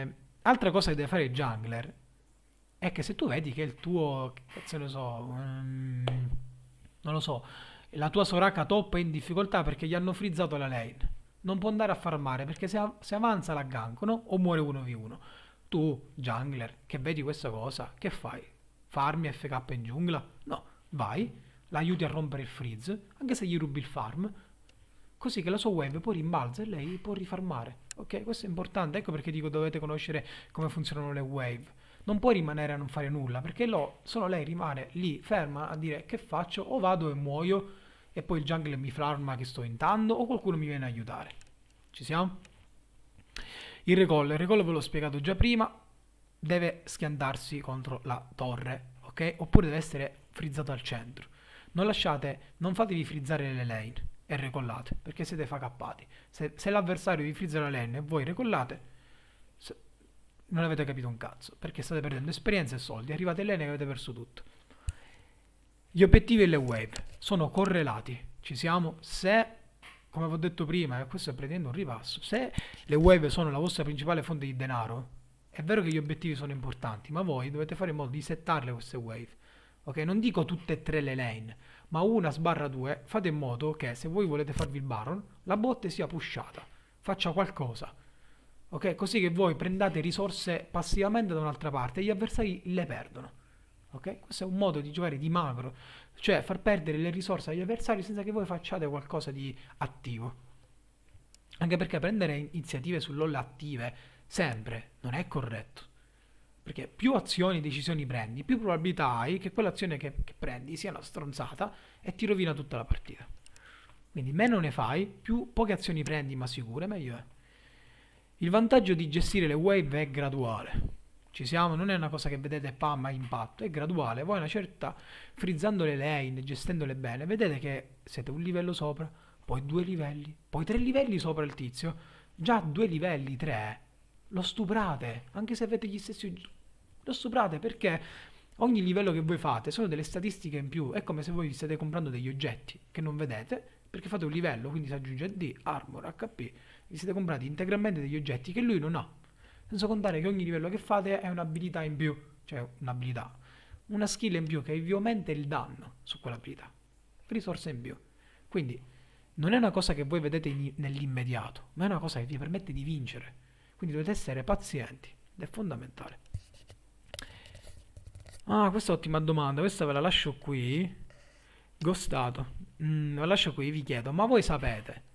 Ehm, altra cosa che deve fare il jungler è che se tu vedi che il tuo, se lo so, um, non lo so, la tua Soraka top è in difficoltà perché gli hanno frizzato la lane, non può andare a farmare perché se, av- se avanza la gankano o muore 1v1. Tu, jungler, che vedi questa cosa, che fai? Farmi FK in giungla? No, vai, la aiuti a rompere il freeze, anche se gli rubi il farm, così che la sua wave poi rimbalza e lei può rifarmare. Ok, questo è importante, ecco perché dico dovete conoscere come funzionano le wave non può rimanere a non fare nulla, perché lo, solo lei rimane lì ferma a dire che faccio, o vado e muoio, e poi il jungle mi farma che sto intando, o qualcuno mi viene a aiutare. Ci siamo? Il recall, il recall ve l'ho spiegato già prima, deve schiantarsi contro la torre, ok? Oppure deve essere frizzato al centro. Non lasciate, non fatevi frizzare le lane e recollate, perché siete facappati. Se, se l'avversario vi frizza la lane e voi recollate, non avete capito un cazzo, perché state perdendo esperienza e soldi. Arrivate lei e ne avete perso tutto. Gli obiettivi e le wave sono correlati. Ci siamo se come vi ho detto prima, e questo è prendendo un ripasso, se le wave sono la vostra principale fonte di denaro, è vero che gli obiettivi sono importanti, ma voi dovete fare in modo di settarle queste wave. Ok, non dico tutte e tre le lane, ma una sbarra due, fate in modo che se voi volete farvi il baron, la botte sia pushata, faccia qualcosa. Ok? Così che voi prendate risorse passivamente da un'altra parte e gli avversari le perdono. Ok? Questo è un modo di giocare di macro, cioè far perdere le risorse agli avversari senza che voi facciate qualcosa di attivo. Anche perché prendere iniziative sull'all attive sempre non è corretto. Perché più azioni e decisioni prendi, più probabilità hai che quell'azione che, che prendi sia una stronzata e ti rovina tutta la partita. Quindi meno ne fai, più poche azioni prendi ma sicure, meglio è. Il vantaggio di gestire le wave è graduale. Ci siamo, non è una cosa che vedete pam a impatto, è graduale. Voi una certa, frizzando le lane, gestendole bene, vedete che siete un livello sopra, poi due livelli, poi tre livelli sopra il tizio. Già due livelli, tre, lo stuprate, anche se avete gli stessi... Lo stuprate perché ogni livello che voi fate sono delle statistiche in più. È come se voi state comprando degli oggetti che non vedete, perché fate un livello, quindi si aggiunge D, armor, HP vi siete comprati integralmente degli oggetti che lui non ha. Senza contare che ogni livello che fate è un'abilità in più, cioè un'abilità, una skill in più che vi aumenta il danno su quell'abilità, risorse in più. Quindi non è una cosa che voi vedete nell'immediato, ma è una cosa che vi permette di vincere. Quindi dovete essere pazienti ed è fondamentale. Ah, questa è ottima domanda, questa ve la lascio qui. Gostato. Mm, ve la lascio qui, vi chiedo, ma voi sapete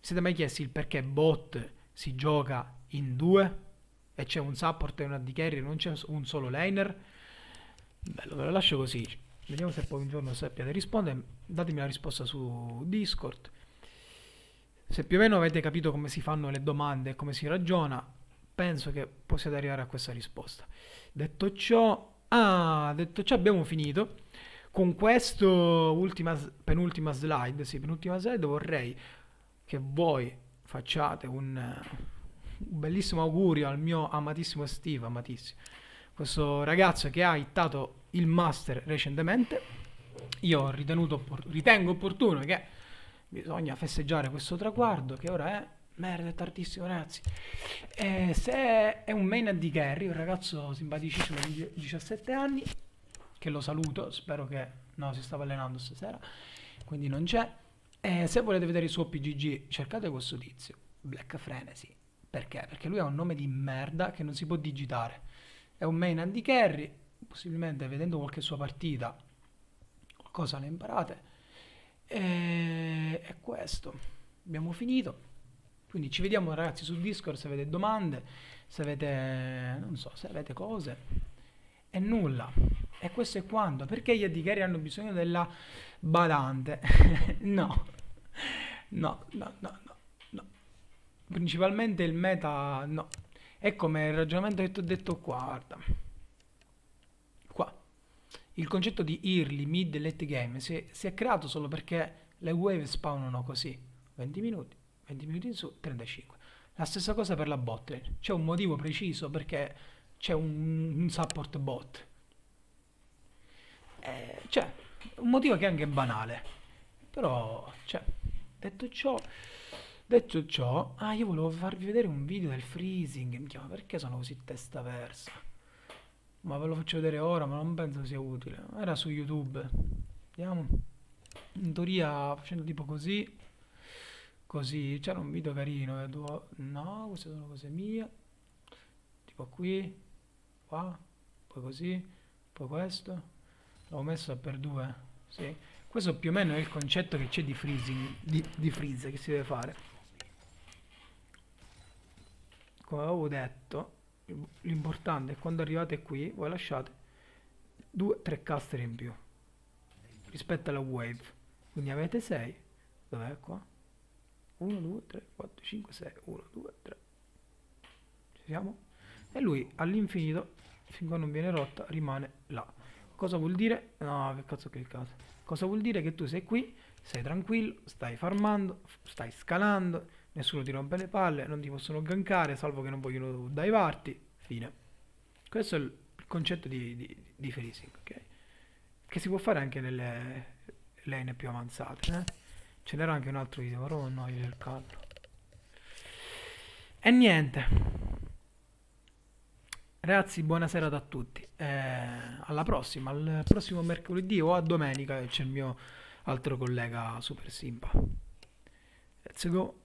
siete mai chiesti il perché bot si gioca in due? E c'è un support e un di carry, e non c'è un solo laner? Bello, ve lo lascio così. Vediamo se poi un giorno sappiate rispondere. Datemi la risposta su Discord. Se più o meno avete capito come si fanno le domande e come si ragiona, penso che possiate arrivare a questa risposta. Detto ciò, ah, detto ciò abbiamo finito. Con questa penultima slide, sì, penultima slide, vorrei che voi facciate un, un bellissimo augurio al mio amatissimo Steve, amatissimo, questo ragazzo che ha hittato il master recentemente. Io oppor- ritengo opportuno che bisogna festeggiare questo traguardo che ora è merda, è tardissimo ragazzi. E se è un main di Gary, un ragazzo simpaticissimo di 17 anni, che lo saluto, spero che no, si stava allenando stasera, quindi non c'è. E eh, se volete vedere il suo PGG, cercate questo tizio, Black Frenesi. Perché? Perché lui ha un nome di merda che non si può digitare. È un main Andy Carry, possibilmente vedendo qualche sua partita, qualcosa ne imparate. E eh, è questo. Abbiamo finito. Quindi ci vediamo ragazzi su Discord se avete domande, se avete, non so, se avete cose. E nulla. E questo è quanto. Perché gli ADCarry hanno bisogno della badante? no. no, no, no, no, no. Principalmente il meta, no. È come il ragionamento che ti ho detto qua, guarda. Qua. Il concetto di early, mid, late game si, si è creato solo perché le wave spawnano così. 20 minuti, 20 minuti in su, 35. La stessa cosa per la bot C'è un motivo preciso perché c'è un, un support bot eh, cioè, un motivo che è anche banale, però, cioè, detto ciò, detto ciò, ah, io volevo farvi vedere un video del freezing, Mi chiama perché sono così testa versa? Ma ve lo faccio vedere ora, ma non penso sia utile. Era su YouTube. Vediamo. In teoria facendo tipo così. Così. C'era un video carino. Eh, No, queste sono cose mie. Tipo qui. Qua. Poi così. Poi questo l'ho messo per 2 sì. questo più o meno è il concetto che c'è di freezing di, di freeze che si deve fare come avevo detto l'importante è quando arrivate qui voi lasciate 2-3 caster in più rispetto alla wave quindi avete 6 dov'è qua? 1, 2, 3, 4, 5, 6 1, 2, 3 ci siamo? e lui all'infinito finché non viene rotta rimane là Cosa vuol dire? No, che cazzo ho cliccato. Cosa vuol dire che tu sei qui, sei tranquillo, stai farmando, stai scalando, nessuno ti rompe le palle, non ti possono gankare, salvo che non vogliono daivarti, fine. Questo è il concetto di, di, di freezing, ok? Che si può fare anche nelle lane più avanzate, eh? Ce n'era anche un altro video, però non ho cercato. E niente. Ragazzi, buonasera a tutti. Eh, alla prossima, al prossimo mercoledì o a domenica c'è il mio altro collega Super Simba. Let's go.